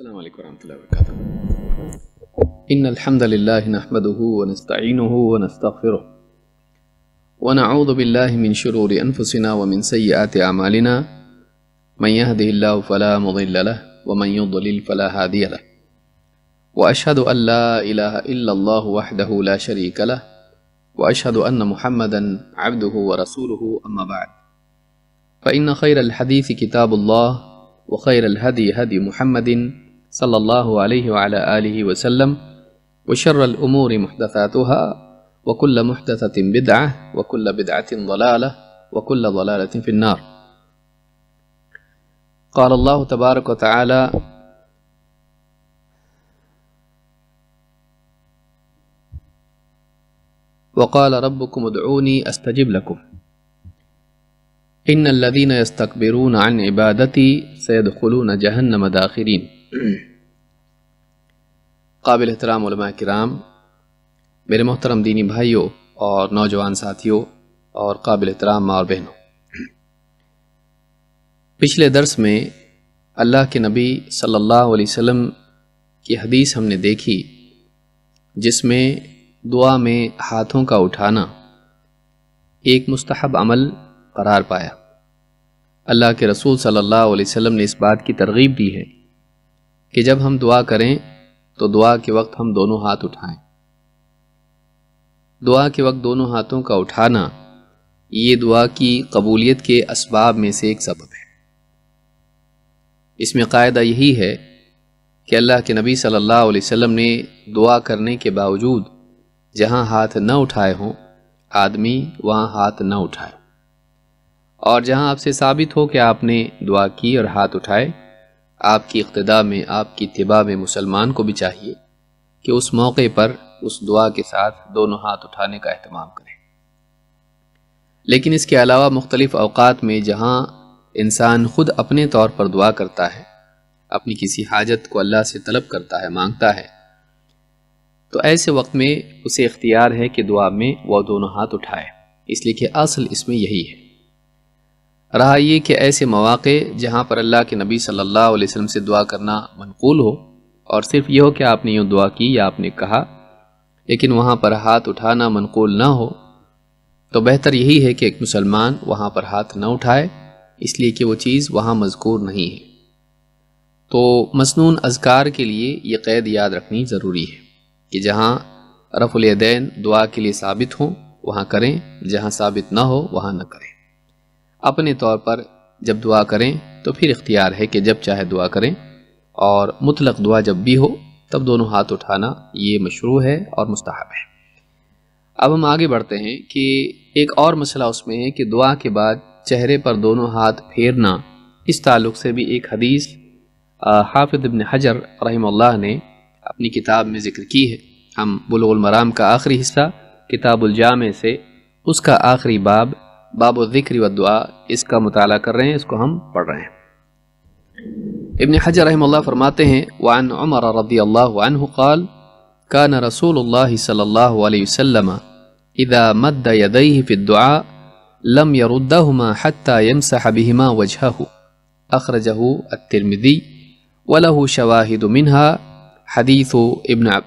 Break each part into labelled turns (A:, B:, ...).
A: السلام عليكم ورحمة الله وبركاته إن الحمد لله نحمده ونستعينه ونستغفره ونعوذ بالله من شرور أنفسنا ومن سيئات أعمالنا من يهده الله فلا مضل له ومن يضلل فلا هادي له وأشهد أن لا إله إلا الله وحده لا شريك له وأشهد أن محمدا عبده ورسوله أما بعد فإن خير الحديث كتاب الله وخير الهدي هدي محمد صلى الله عليه وعلى آله وسلم وشر الأمور محدثاتها وكل محدثة بدعة وكل بدعة ضلالة وكل ضلالة في النار قال الله تبارك وتعالى وقال ربكم ادعوني استجب لكم ان الذين يستكبرون عن عبادتي سيدخلون جهنم داخرين काबिल एहतराम कराम मेरे मोहतरम दीनी भाइयों और नौजवान साथियों और काबिल एहतराम माँ और बहनों पिछले दर्स में अल्लाह के नबी सल्लल्लाहु अलैहि वसल्लम की हदीस हमने देखी जिसमें दुआ में हाथों का उठाना एक मुस्तहब अमल करार पाया अल्लाह के रसूल सल्लल्लाहु अलैहि वसल्लम ने इस बात की तरगीब दी है कि जब हम दुआ करें तो दुआ के वक्त हम दोनों हाथ उठाएं दुआ के वक्त दोनों हाथों का उठाना ये दुआ की कबूलियत के इसबाब में से एक सबब है इसमें कायदा यही है कि अल्लाह के नबी सल्लल्लाहु अलैहि वसल्लम ने दुआ करने के बावजूद जहां हाथ न उठाए हों आदमी वहां हाथ न उठाए और जहां आपसे साबित हो कि आपने दुआ की और हाथ उठाए आपकी इकतदा में आपकी तिबा में मुसलमान को भी चाहिए कि उस मौके पर उस दुआ के साथ दोनों हाथ उठाने का अहतमाम करें लेकिन इसके अलावा मुख्तलिफ अवकात में जहाँ इंसान खुद अपने तौर पर दुआ करता है अपनी किसी हाजत को अल्लाह से तलब करता है मांगता है तो ऐसे वक्त में उसे इख्तियार है कि दुआ में वह दोनों हाथ उठाए इसलिए कि असल इसमें यही है रहा ये कि ऐसे मौाक़े जहाँ पर अल्लाह के नबी सल्लल्लाहु अलैहि वसल्लम से दुआ करना मनकूल हो और सिर्फ ये हो कि आपने यूँ दुआ की या आपने कहा लेकिन वहाँ पर हाथ उठाना मनकूल ना हो तो बेहतर यही है कि एक मुसलमान वहाँ पर हाथ ना उठाए इसलिए कि वो चीज़ वहाँ मजकूर नहीं है तो मसनून अजकार के लिए ये कैद याद रखनी ज़रूरी है कि जहाँ रफ़ुलदैन दुआ के लिए साबित हों वहाँ करें जहाँ साबित ना हो वहाँ न करें अपने तौर पर जब दुआ करें तो फिर इख्तियार है कि जब चाहे दुआ करें और मुतलक दुआ जब भी हो तब दोनों हाथ उठाना ये मशरू है और मुस्तहब है अब हम आगे बढ़ते हैं कि एक और मसला उसमें है कि दुआ के बाद चेहरे पर दोनों हाथ फेरना इस ताल्लुक से भी एक हदीस हाफिद इब्न हजर रही ने अपनी किताब में ज़िक्र की है हम बुलमराम का आखिरी हिस्सा जामे से उसका आखिरी बाब باب الذكر والدعاء اس کا مطالعہ کر رہے ہیں اس کو ہم پڑھ رہے ہیں ابن حجر رحم الله فرماتے ہیں وعن عمر رضی اللہ عنہ قال كان رسول الله صلى الله عليه وسلم إذا مد يديه في الدعاء لم يردهما حتى يمسح بهما وجهه أخرجه الترمذي وله شواهد منها حديث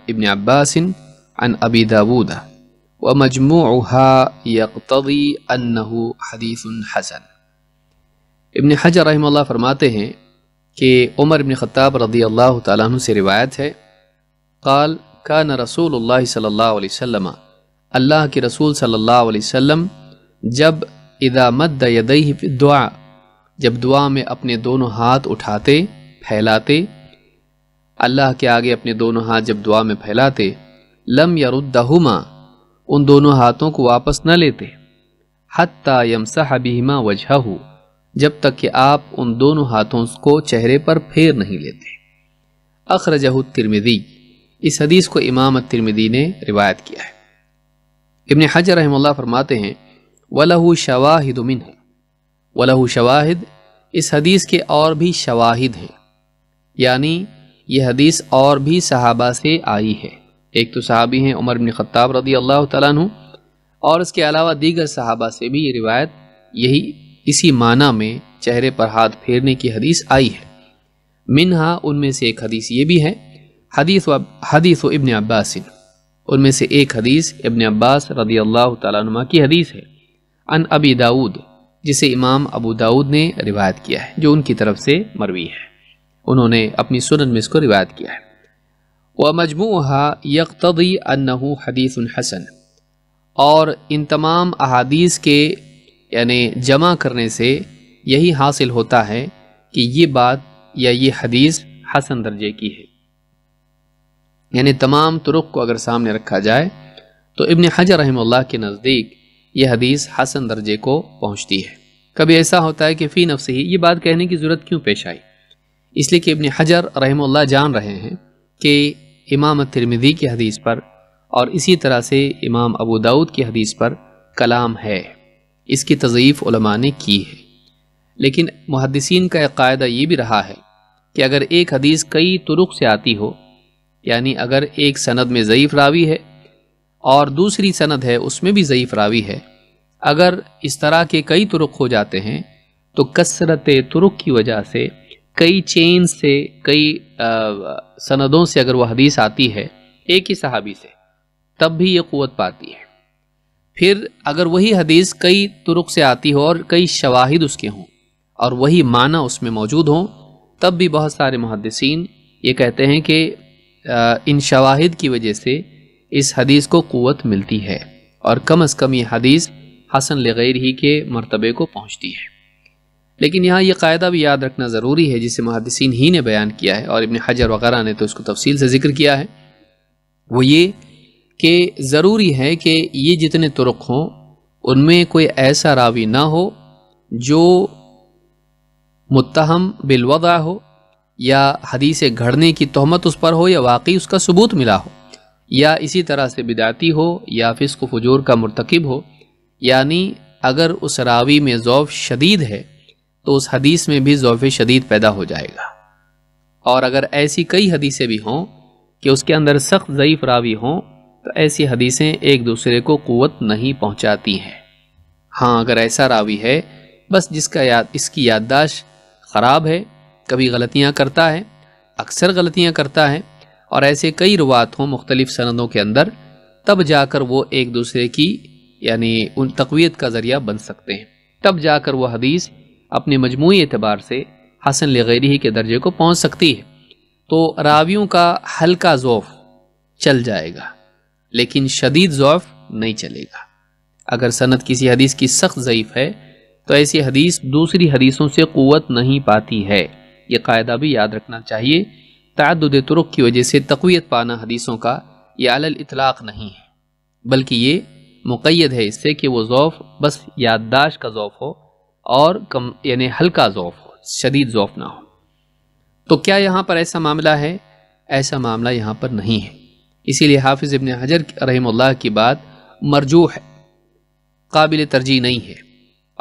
A: ابن عباس عن أبي داوود वमजमूहा यकतदी अन्नहु हदीस हसन इबन हजर रही फरमाते हैं कि उमर इबन ख़त्ताब रदी अल्लाह तु से रिवायत है कल का न रसूल सल्ला अल्लाह के रसूल सल्ला वसम जब इदा मद यदई दुआ जब दुआ में अपने दोनों हाथ उठाते फैलाते अल्लाह के आगे अपने दोनों हाथ जब दुआ में फैलाते लम यरुद्दहुमा उन दोनों हाथों को वापस न लेते हत्ता वजह हो जब तक कि आप उन दोनों हाथों को चेहरे पर फेर नहीं लेते अखरजह तिरमिदी इस हदीस को इमाम तिरमिदी ने रिवायत किया है इबन हज रहमल्ला फरमाते हैं वलहु शवाहिद मिन है वलहु शवाहिद इस हदीस के और भी शवाहिद हैं यानी यह हदीस और भी सहाबा से आई है एक तो सहाबी हैं उमर बिन ख़त्ताब रदी अल्लाह तु और इसके अलावा दीगर सहाबा से भी ये रिवायत यही इसी माना में चेहरे पर हाथ फेरने की हदीस आई है मिनहा उनमें से एक हदीस ये भी है हदीस व हदीस व इबन अब्बास उनमें से एक हदीस इबन अब्बास रदी अल्लाह तुमा की हदीस है अन अबी दाऊद जिसे इमाम अबू दाऊद ने रिवायत किया है जो उनकी तरफ से मरवी है उन्होंने अपनी सुनन में इसको रिवायत किया है वमजमूहा यकतदी अनहु हदीस हसन और इन तमाम अहादीस के यानि जमा करने से यही हासिल होता है कि ये बात या ये हदीस हसन दर्जे की है यानि तमाम तुरुक को अगर सामने रखा जाए तो इबन हजर रहमल्ला के नज़दीक ये हदीस हसन दर्जे को पहुँचती है कभी ऐसा होता है कि फ़ी से ही ये बात कहने की ज़रूरत क्यों पेश आई इसलिए कि इबन हजर रहमल्ला जान रहे हैं कि इमाम तिरमिदी की हदीस पर और इसी तरह से इमाम अबू दाऊद की हदीस पर कलाम है इसकी तज़ीफ़ ने की है लेकिन मुहदसिन का कायदा ये भी रहा है कि अगर एक हदीस कई तुरुक से आती हो यानी अगर एक सनद में ज़यीफ़ रावी है और दूसरी सनद है उसमें भी ज़यीफ़ रावी है अगर इस तरह के कई तुरुक हो जाते हैं तो कसरत तुरुक की वजह से कई चेन से कई सनदों से अगर वह हदीस आती है एक ही सहाबी से तब भी ये क़वत पाती है फिर अगर वही हदीस कई तुरुक से आती हो और कई शवाहिद उसके हों और वही माना उसमें मौजूद हों तब भी बहुत सारे मुहदसिन ये कहते हैं कि इन शवाहिद की वजह से इस हदीस को क़वत मिलती है और कम अज़ कम ये हदीस हसन लगैर ही के मरतबे को पहुँचती है लेकिन यहाँ ये कायदा भी याद रखना ज़रूरी है जिसे महादसिन ही ने बयान किया है और इबन हजर वगैरह ने तो इसको तफसील से ज़िक्र किया है वो ये कि ज़रूरी है कि ये जितने तुरक हों उनमें कोई ऐसा रावी ना हो जो मुतहम बिलवा हो या हदीस घड़ने की तहमत उस पर हो या वाकई उसका सबूत मिला हो या इसी तरह से बिदाती हो या फिस्क फजूर का मरतकब हो यानी अगर उस रावी में ज़ौफ़ शदीद है तो उस हदीस में भी ज़ोफ़ शदीद पैदा हो जाएगा और अगर ऐसी कई हदीसें भी हों कि उसके अंदर सख्त ज़यीफ़ रावी हों तो ऐसी हदीसें एक दूसरे को क़वत नहीं पहुँचाती हैं हाँ अगर ऐसा रावी है बस जिसका याद इसकी याददाश्त ख़राब है कभी गलतियाँ करता है अक्सर गलतियाँ करता है और ऐसे कई रुवात हों मुख्तलिफ़ सनदों के अंदर तब जाकर वो एक दूसरे की यानी उन तकवीत का ज़रिया बन सकते हैं तब जाकर वह हदीस अपने मजमू अतबार से हसन लगैरी के दर्जे को पहुँच सकती है तो रावियों का हल्का ज़ौफ़ चल जाएगा लेकिन शदीद ज़ौफ़ नहीं चलेगा अगर सनत किसी हदीस की सख्त ज़यीफ़ है तो ऐसी हदीस दूसरी हदीसों से क़वत नहीं पाती है ये कायदा भी याद रखना चाहिए तद तुरुक की वजह से तकवीत पाना हदीसों का यह अल इतलाक़ नहीं है बल्कि ये मुक़ैद है इससे कि वह फ़ बस याददाश्त का फ़ हो और कम यानी हल्का ज़ौफ़ हो शदीद ज़ौफ़ ना हो तो क्या यहाँ पर ऐसा मामला है ऐसा मामला यहाँ पर नहीं है इसीलिए हाफिज़ इबन हजर रहीमल्ला की बात मरजू है काबिल तरजीह नहीं है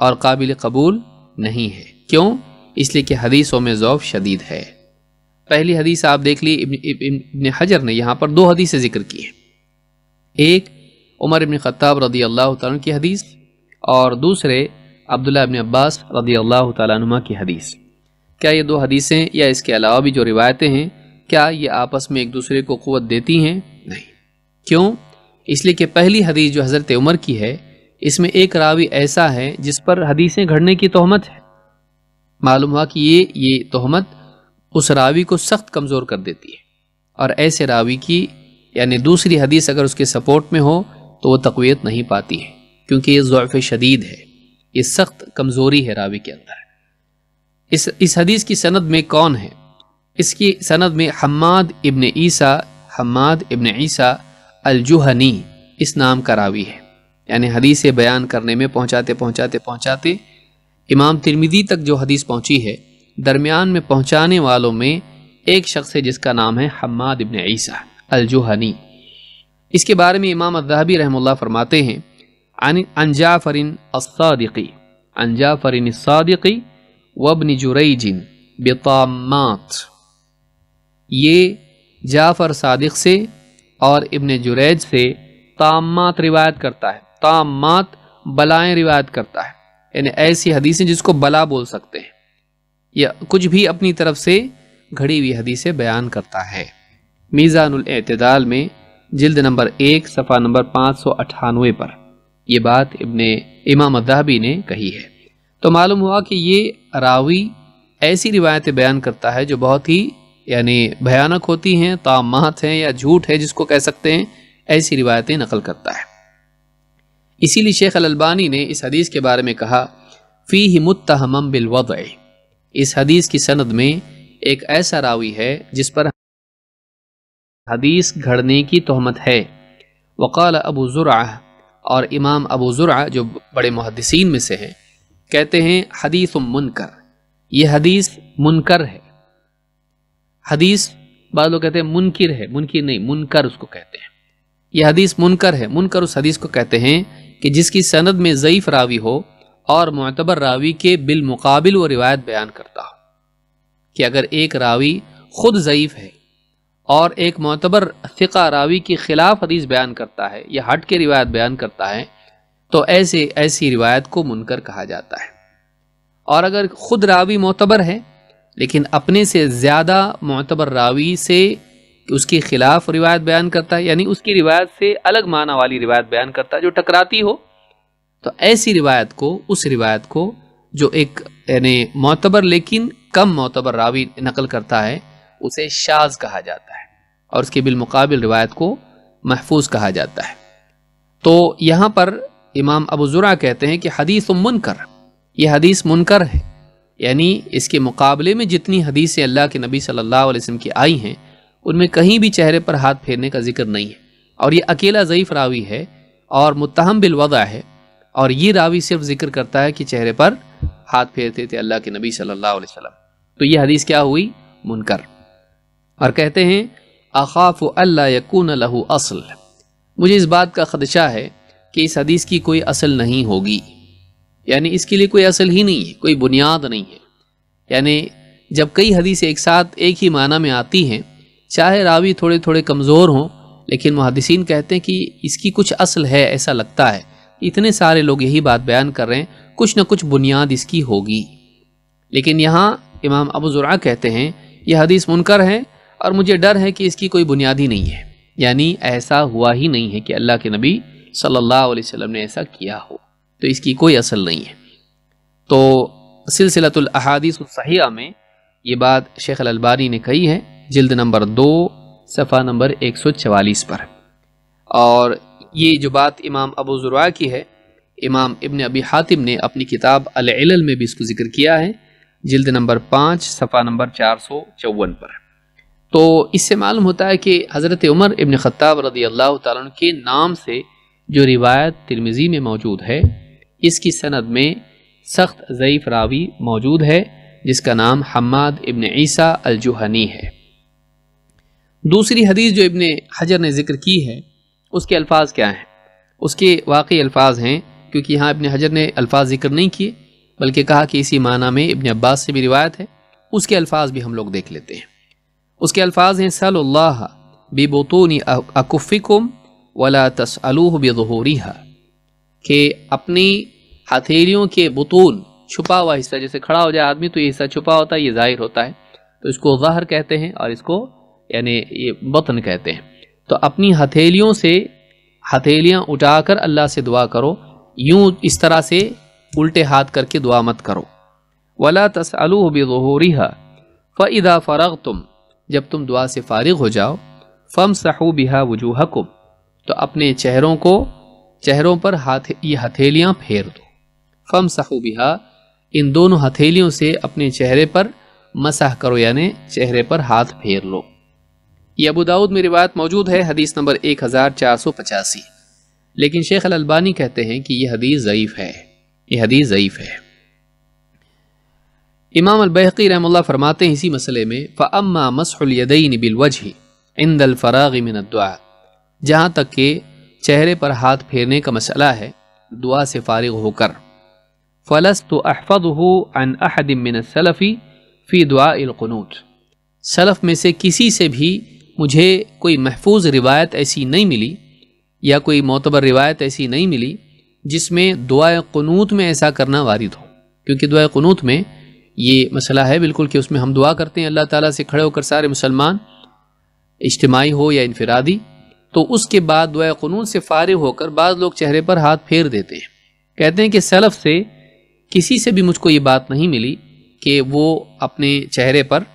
A: और काबिल कबूल नहीं है क्यों इसलिए कि हदीसों में ज़ौफ़ शदीद है पहली हदीस आप देख ली इबन, हजर ने यहाँ पर दो हदीसें जिक्र की हैं एक उमर इबन ख़त्ताब रदी अल्लाह की हदीस और दूसरे अब्दुल्ला अबिन अब्बास रदी अल्लाह तुमा की हदीस क्या ये दो हदीसें या इसके अलावा भी जो रिवायतें हैं क्या ये आपस में एक दूसरे को क़वत देती हैं नहीं क्यों इसलिए कि पहली हदीस जो हज़रत उमर की है इसमें एक रावी ऐसा है जिस पर हदीसें घड़ने की तहमत है मालूम हुआ कि ये ये तहमत उस रावी को सख्त कमज़ोर कर देती है और ऐसे रावी की यानी दूसरी हदीस अगर उसके सपोर्ट में हो तो वह तकवीत नहीं पाती है क्योंकि ये ज़ौफ़ शदीद है ये सख्त कमज़ोरी है रावी के अंदर इस इस हदीस की सनद में कौन है इसकी सनद में हमाद इब्न ईसा हमाद इब्न ईसा अलजुहनी इस नाम का रावी है यानी हदीस बयान करने में पहुँचाते पहुँचाते पहुँचाते इमाम तिरमिदी तक जो हदीस पहुँची है दरमियान में पहुँचाने वालों में एक शख्स है जिसका नाम है हमाद इब्न ईसा अलजुहनी इसके बारे में इमाम अजहबी रहमुल्ला फरमाते हैं अन जाफरिन अस्सादिकी अन जाफरिन अस्सादिकी वबन जुरैजिन बेतामात ये जाफ़र सादिक से और इब्न जुरैज से तामात रिवायत करता है तामात बलाएं रिवायत करता है यानी ऐसी हदीसें जिसको बला बोल सकते हैं या कुछ भी अपनी तरफ से घड़ी हुई हदीसें बयान करता है मीज़ानतदाल में जिल्द नंबर एक सफ़ा नंबर पाँच सौ अट्ठानवे पर ये बात इबन इमाम अदाबी ने कही है तो मालूम हुआ कि ये रावी ऐसी रिवायतें बयान करता है जो बहुत ही यानी भयानक होती हैं तामात हैं या झूठ है जिसको कह सकते हैं ऐसी रिवायतें नकल करता है इसीलिए शेख अलबानी ने इस हदीस के बारे में कहा फ़ी ही मुतहम बिलवद इस हदीस की सनद में एक ऐसा रावी है जिस पर हदीस घड़ने की तहमत है वक़ाल अबू ज़ुरा और इमाम अबू ज़ुरा जो बड़े मुहदसिन में से हैं कहते हैं हदीस मुनकर ये हदीस मुनकर है हदीस बाद लोग कहते हैं मुनकिर है मुनकिर नहीं मुनकर उसको कहते हैं यह हदीस मुनकर है मुनकर उस हदीस को कहते हैं कि जिसकी सनद में ज़यीफ़ रावी हो और मतबर रावी के बिलमकबिल वो रिवायत बयान करता हो कि अगर एक रावी खुद ज़यीफ़ है और एक मोतबर फ़िका रावी के ख़िलाफ़ हदीस बयान करता है या हट के रिवायत बयान करता है तो ऐसे ऐसी रिवायत को मुनकर कहा जाता है और अगर ख़ुद रावी मोतबर है लेकिन अपने से ज़्यादा मोतबर रावी से उसके ख़िलाफ़ रिवायत बयान करता है यानी उसकी रिवायत से अलग माना वाली रिवायत बयान करता है जो टकराती हो तो ऐसी रिवायत को उस रिवायत को जो एक यानी मोतबर लेकिन कम मोतबर रावी नकल करता है उसे शाज कहा जाता है और उसके बिलमकबिल रिवायत को महफूज कहा जाता है तो यहाँ पर इमाम अबू ज़ुरा कहते हैं कि हदीस मुनकर यह हदीस मुनकर है यानी इसके मुकाबले में जितनी हदीसें अल्लाह के नबी सल्ला वसम की आई हैं उनमें कहीं भी चेहरे पर हाथ फेरने का जिक्र नहीं है और ये अकेला ज़यीफ़ रावी है और मुतहम बिलवा है और ये रावी सिर्फ जिक्र करता है कि चेहरे पर हाथ फेरते थे अल्लाह के नबी सल्लल्लाहु अलैहि वसल्लम तो ये हदीस क्या हुई मुनकर और कहते हैं अखाफ अल्ला यकून लहू असल मुझे इस बात का खदशा है कि इस हदीस की कोई असल नहीं होगी यानी इसके लिए कोई असल ही नहीं है कोई बुनियाद नहीं है यानी जब कई हदीसें एक साथ एक ही माना में आती हैं चाहे रावी थोड़े थोड़े कमज़ोर हों लेकिन मुहदसिन कहते हैं कि इसकी कुछ असल है ऐसा लगता है इतने सारे लोग यही बात बयान कर रहे हैं कुछ ना कुछ बुनियाद इसकी होगी लेकिन यहाँ इमाम अबू ज़ुरा कहते हैं यह हदीस मुनकर है और मुझे डर है कि इसकी कोई बुनियादी नहीं है यानी ऐसा हुआ ही नहीं है कि अल्लाह के नबी सल्लल्लाहु अलैहि वसल्लम ने ऐसा किया हो तो इसकी कोई असल नहीं है तो सिलसिलतुल में ये बात शेख अलबानी ने कही है जिल्द नंबर दो सफ़ा नंबर एक सौ चवालीस पर और ये जो बात इमाम अबू ज़ुरा की है इमाम इबन अबी हातिम ने अपनी किताब अल में भी इसको ज़िक्र किया है जिल्द नंबर पाँच सफ़ा नंबर चार सौ चौवन पर तो इससे मालूम होता है कि हज़रत उमर इबन ख़त्ताब रदी अल्लाह तन के नाम से जो रिवायत तिरमिज़ी में मौजूद है इसकी सनद में सख्त ज़यीफ़ रावी मौजूद है जिसका नाम हमाद इबन ईसा अलजुहनी है दूसरी हदीस जो इबन हजर ने जिक्र की है उसके अल्फाज क्या हैं उसके वाकई अल्फाज हैं क्योंकि यहाँ इबन हजर ने अल्फाज जिक्र नहीं किए बल्कि कहा कि इसी माना में इबन अब्बास से भी रिवायत है उसके अल्फाज भी हम लोग देख लेते हैं उसके अल्फाज हैं सल्लाह बेबतूनी अकुफ़िकुम वला तसलूह बेजहूरीहा कि अपनी हथेलियों के बतून छुपा हुआ हिस्सा जैसे खड़ा हो जाए आदमी तो ये हिस्सा छुपा होता है ये ज़ाहिर होता है तो इसको ज़ाहर कहते हैं और इसको यानी ये बतन कहते हैं तो अपनी हथेलियों से हथेलियाँ उठाकर अल्लाह से दुआ करो यूँ इस तरह से उल्टे हाथ करके दुआ मत करो वला तसलूह बेजहूरीहा फ़ैदा फ़रग तुम जब तुम दुआ से फारिग हो जाओ फम सहू बिहा वजूहकुम तो अपने चेहरों को चेहरों पर हाथ ये हथेलियाँ फेर दो फम सहू बिहा इन दोनों हथेलियों से अपने चेहरे पर मसाह करो यानि चेहरे पर हाथ फेर लो ये अबू दाऊद में रिवायत मौजूद है हदीस नंबर एक हज़ार चार सौ पचासी लेकिन शेख अलबानी कहते हैं कि यह हदीस ज़यीफ़ है यह हदीस ज़यीफ़ है इमाम अलबहकी रहमल्ला फरमाते हैं इसी मसले में फ़म्मा मसलयदीन बिलवजह इंदल फ़राग दुआ जहाँ तक के चेहरे पर हाथ फेरने का मसला है दुआ से फारग होकर फ़लस तो अहफद हो अन सलफ़ी फ़ी दुआ अलकनूत सलफ़ में से किसी से भी मुझे कोई महफूज रिवायत ऐसी नहीं मिली या कोई मोतबर रिवायत ऐसी नहीं मिली जिसमें दुआ क़नूत में ऐसा करना वारद हो क्योंकि दुआ क़नूत में ये मसला है बिल्कुल कि उसमें हम दुआ करते हैं अल्लाह ताला से खड़े होकर सारे मुसलमान इज्तमाही हो या इनफरादी तो उसके बाद दुआ क़नून से फ़ारिग होकर बाद लोग चेहरे पर हाथ फेर देते हैं कहते हैं कि सलफ से किसी से भी मुझको ये बात नहीं मिली कि वो अपने चेहरे पर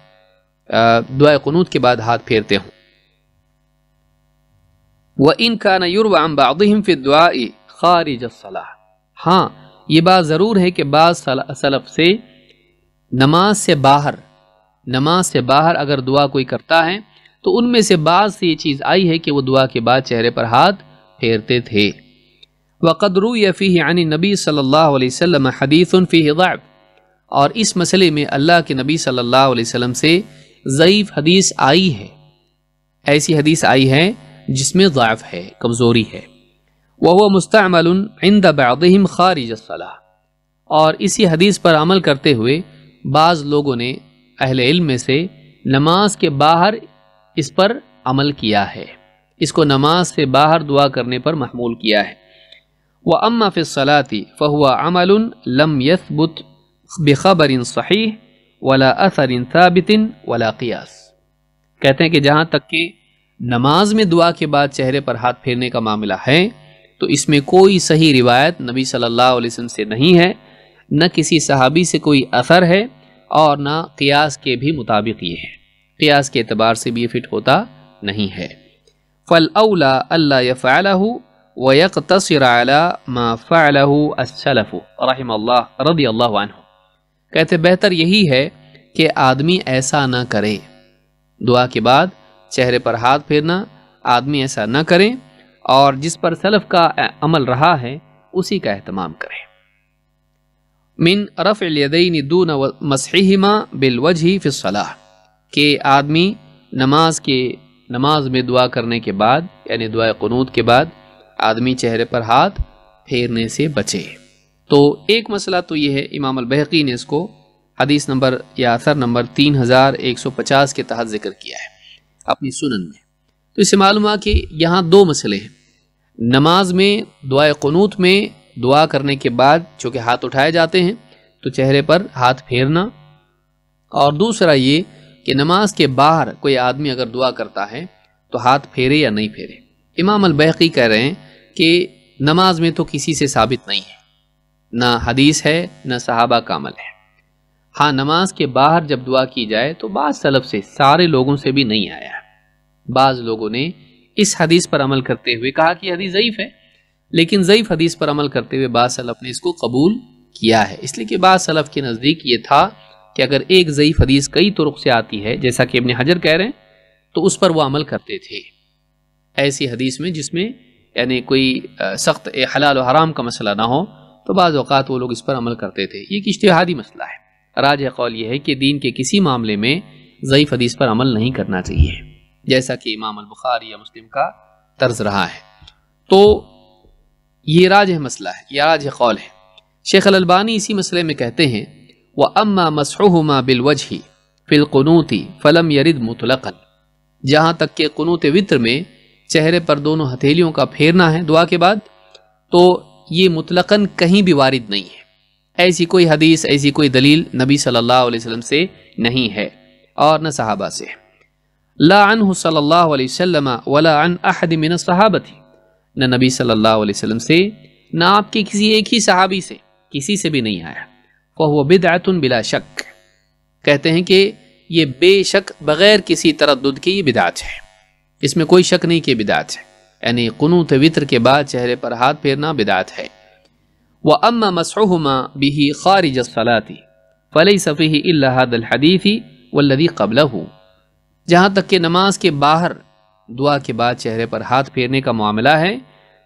A: दुआ क़नूत के बाद हाथ फेरते हों व इन का दुआ खारिज सलाह हाँ ये बात ज़रूर है कि बाद सलफ से नमाज से बाहर नमाज से बाहर अगर दुआ कोई करता है तो उनमें से बाद से ये चीज़ आई है कि वो दुआ के बाद चेहरे पर हाथ फेरते थे वक़दरू यफ़ी यानी नबी सल्लल्लाहु अलैहि वसल्लम हदीफ़ुन और इस मसले में अल्लाह के नबी सल्लल्लाहु अलैहि वसल्लम से ज़ईफ़ हदीस आई है ऐसी हदीस आई है जिसमें ग़ायब है कमज़ोरी है वह वह मुस्तमल इन दबादिम खारिज और इसी हदीस पर अमल करते हुए बाज़ लोगों ने अहल इल्म में से नमाज के बाहर इस पर अमल किया है इसको नमाज से बाहर दुआ करने पर महमूल किया है व अम्मा सलाती फ़हुआ अमल लम यसबुत बेखबर सही वला असर साबितिन वला क़ियास कहते हैं कि जहाँ तक कि नमाज में दुआ के बाद चेहरे पर हाथ फेरने का मामला है तो इसमें कोई सही रिवायत नबी सल्लल्लाहु अलैहि वसल्लम से नहीं है न किसी सहाबी से कोई असर है और ना क़ियास के भी मुताबिक ये है क़ियास के अतबार से भी फिट होता नहीं है फ़ल अवला अल्ला व वयक तसरा मा कहते बेहतर यही है कि आदमी ऐसा ना करे दुआ के बाद चेहरे पर हाथ फेरना आदमी ऐसा ना करें और जिस पर सलफ़ का अमल रहा है उसी का अहतमाम करें मिन रफ़लदीन दून मसहिमा फिर फ़िसलाह के आदमी नमाज के नमाज में दुआ करने के बाद यानी दुआ क़नूत के बाद आदमी चेहरे पर हाथ फेरने से बचे तो एक मसला तो यह है इमाम अलबहकी ने इसको हदीस नंबर या असर नंबर तीन हज़ार एक सौ पचास के तहत ज़िक्र किया है अपनी सुनन में तो इससे मालूम हुआ कि यहाँ दो मसले हैं नमाज में दुआ क़नूत में दुआ करने के बाद चूंकि हाथ उठाए जाते हैं तो चेहरे पर हाथ फेरना और दूसरा ये कि नमाज के बाहर कोई आदमी अगर दुआ करता है तो हाथ फेरे या नहीं फेरे इमाम अलबैकी कह रहे हैं कि नमाज में तो किसी से साबित नहीं है ना हदीस है ना सहाबा का अमल है हाँ नमाज के बाहर जब दुआ की जाए तो बाज़ सलफ से सारे लोगों से भी नहीं आया बाज़ लोगों ने इस हदीस पर अमल करते हुए कहा कि हदीस ज़यीफ़ है लेकिन ज़यीफ़ हदीस पर अमल करते हुए बासलफ ने इसको कबूल किया है इसलिए कि बासलफ के नज़दीक ये था कि अगर एक ज़यीफ़ हदीस कई तुरुक से आती है जैसा कि अपने हजर कह रहे हैं तो उस पर वह अमल करते थे ऐसी हदीस में जिसमें यानी कोई सख्त हलाल हराम का मसला ना हो तो बाज़ अवत वो लोग इस पर अमल करते थे ये एक इश्तहादी मसला है राज कौल यह है कि दीन के किसी मामले में ज़यीफ़ हदीस पर अमल नहीं करना चाहिए जैसा कि इमाम अलबुखारी या मुस्लिम का तर्ज रहा है तो ये राज मसला है यह राज कौल है शेख अलबानी इसी मसले में कहते हैं व अम्मा मसहुमा बिलवज ही फिलकनूती फ़लम यरिद मुतलकन जहाँ तक के कनूत वित्र में चेहरे पर दोनों हथेलियों का फेरना है दुआ के बाद तो ये मुतलकन कहीं भी वारिद नहीं है ऐसी कोई हदीस ऐसी कोई दलील नबी सल्लल्लाहु अलैहि वसल्लम से नहीं है और न सहाबा से ला अन सल्लल्लाहु अलैहि वसल्लम वला अन अहद मिन सहाबती न नबी सल्लल्लाहु अलैहि वसल्लम से न आपके किसी एक ही सहाबी से किसी से भी नहीं आया वह बिदातुन बिला शक कहते हैं कि ये बेशक बग़ैर किसी तरद के ये बिदात है इसमें कोई शक नहीं कि बिदात है यानी कनूत वितर के बाद चेहरे पर हाथ फेरना बिदात है व अम्मा मसहुमा बिही खारिज सलाती फ़लई सफ़ी अल्लादीफ़ी वल्लदी कबल हूँ जहाँ तक कि नमाज के बाहर दुआ के बाद चेहरे पर हाथ फेरने का मामला है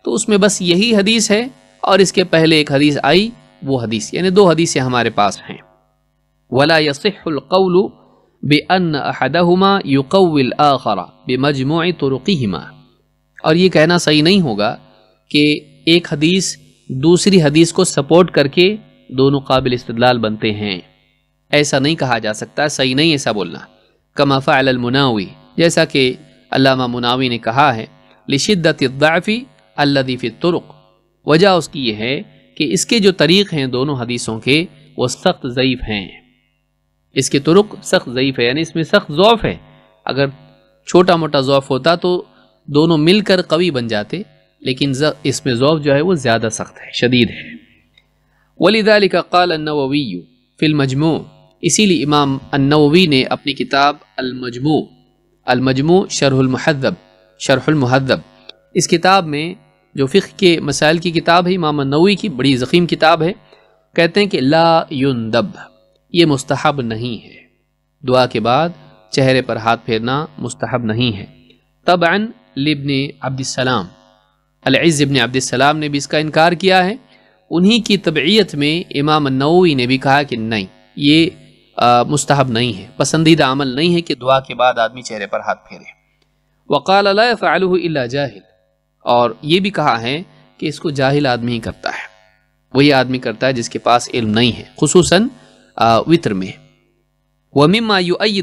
A: तो उसमें बस यही हदीस है और इसके पहले एक हदीस आई वो हदीस यानी दो हदीसें हमारे पास हैं वला यसफ़ुलकौल बे अन अहदहुमा युकविल आखरा बे मजमू और ये कहना सही नहीं होगा कि एक हदीस दूसरी हदीस को सपोर्ट करके दोनों काबिल इस्तलाल बनते हैं ऐसा नहीं कहा जा सकता सही नहीं ऐसा बोलना कमाफ़ा अलमुनावी जैसा कि अलामा मुनावी ने कहा है लिशद्दतफ़ी अल्लदीफ़ी तुर्क वजह उसकी यह है कि इसके जो तरीक़ हैं दोनों हदीसों के वो सख्त ज़यीफ़ हैं इसके तुर्क सख्त ज़यीफ़ है यानी इसमें सख्त ज़ौफ़ है अगर छोटा मोटा ज़ौफ़ होता तो दोनों मिलकर कवि बन जाते लेकिन इसमें ज़ौफ़ जो है वो ज़्यादा सख्त है शदीद है वलीदाल का फ़िल मजमू इसीलिए इमाम अनवी ने अपनी किताब अलमजमू अलमजमू शरहमहदब शरहुलमहदब इस किताब में जो फ़िक्र के मसाइल की किताब है इमाम नवी की बड़ी ज़ख़ीम किताब है कहते हैं कि ला युंदब ये मुस्तहब नहीं है दुआ के बाद चेहरे पर हाथ फेरना मुस्तहब नहीं है अन लिबन अब्दसलाम अलज़ इबन अब्दसलाम ने भी इसका इनकार किया है उन्हीं की तबीयत में इमाम नवी ने भी कहा कि नहीं ये मुस्तहब नहीं है पसंदीदा अमल नहीं है कि दुआ के बाद आदमी चेहरे पर हाथ फेरे वक़ाल जाहिल और ये भी कहा है कि इसको जाहिल आदमी ही करता है वही आदमी करता है जिसके पास इल्म नहीं है खसूस वित्र में वमिमा ही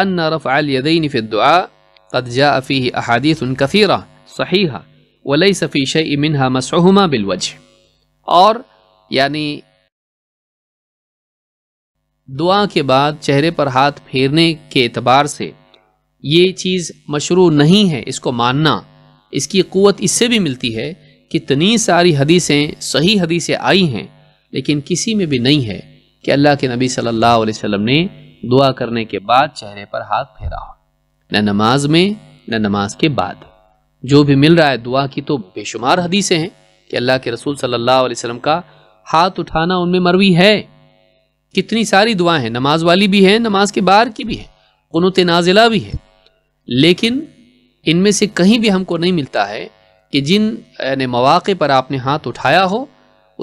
A: अन रफ़ालदीन फ़िदुआ कदजा कफ़ीरा सही वलई सफ़ी शमिन मसहुमा बिलवज और यानी दुआ के बाद चेहरे पर हाथ फेरने के एतबार से ये चीज़ मशरू नहीं है इसको मानना इसकी क़वत इससे भी मिलती है कि इतनी सारी हदीसें सही हदीसें आई हैं लेकिन किसी में भी नहीं है कि अल्लाह के नबी सल्लल्लाहु अलैहि वसल्लम ने दुआ करने के बाद चेहरे पर हाथ फेरा हो न नमाज में न नमाज के बाद जो भी मिल रहा है दुआ की तो बेशुमार हदीसें हैं कि अल्लाह के रसूल सल्लल्लाहु अलैहि वसल्लम का हाथ उठाना उनमें मरवी है कितनी सारी दुआएं हैं नमाज वाली भी हैं नमाज के बाहर की भी है कनुत तनाजिला भी है लेकिन इनमें से कहीं भी हमको नहीं मिलता है कि जिन यानी मौाक़े पर आपने हाथ उठाया हो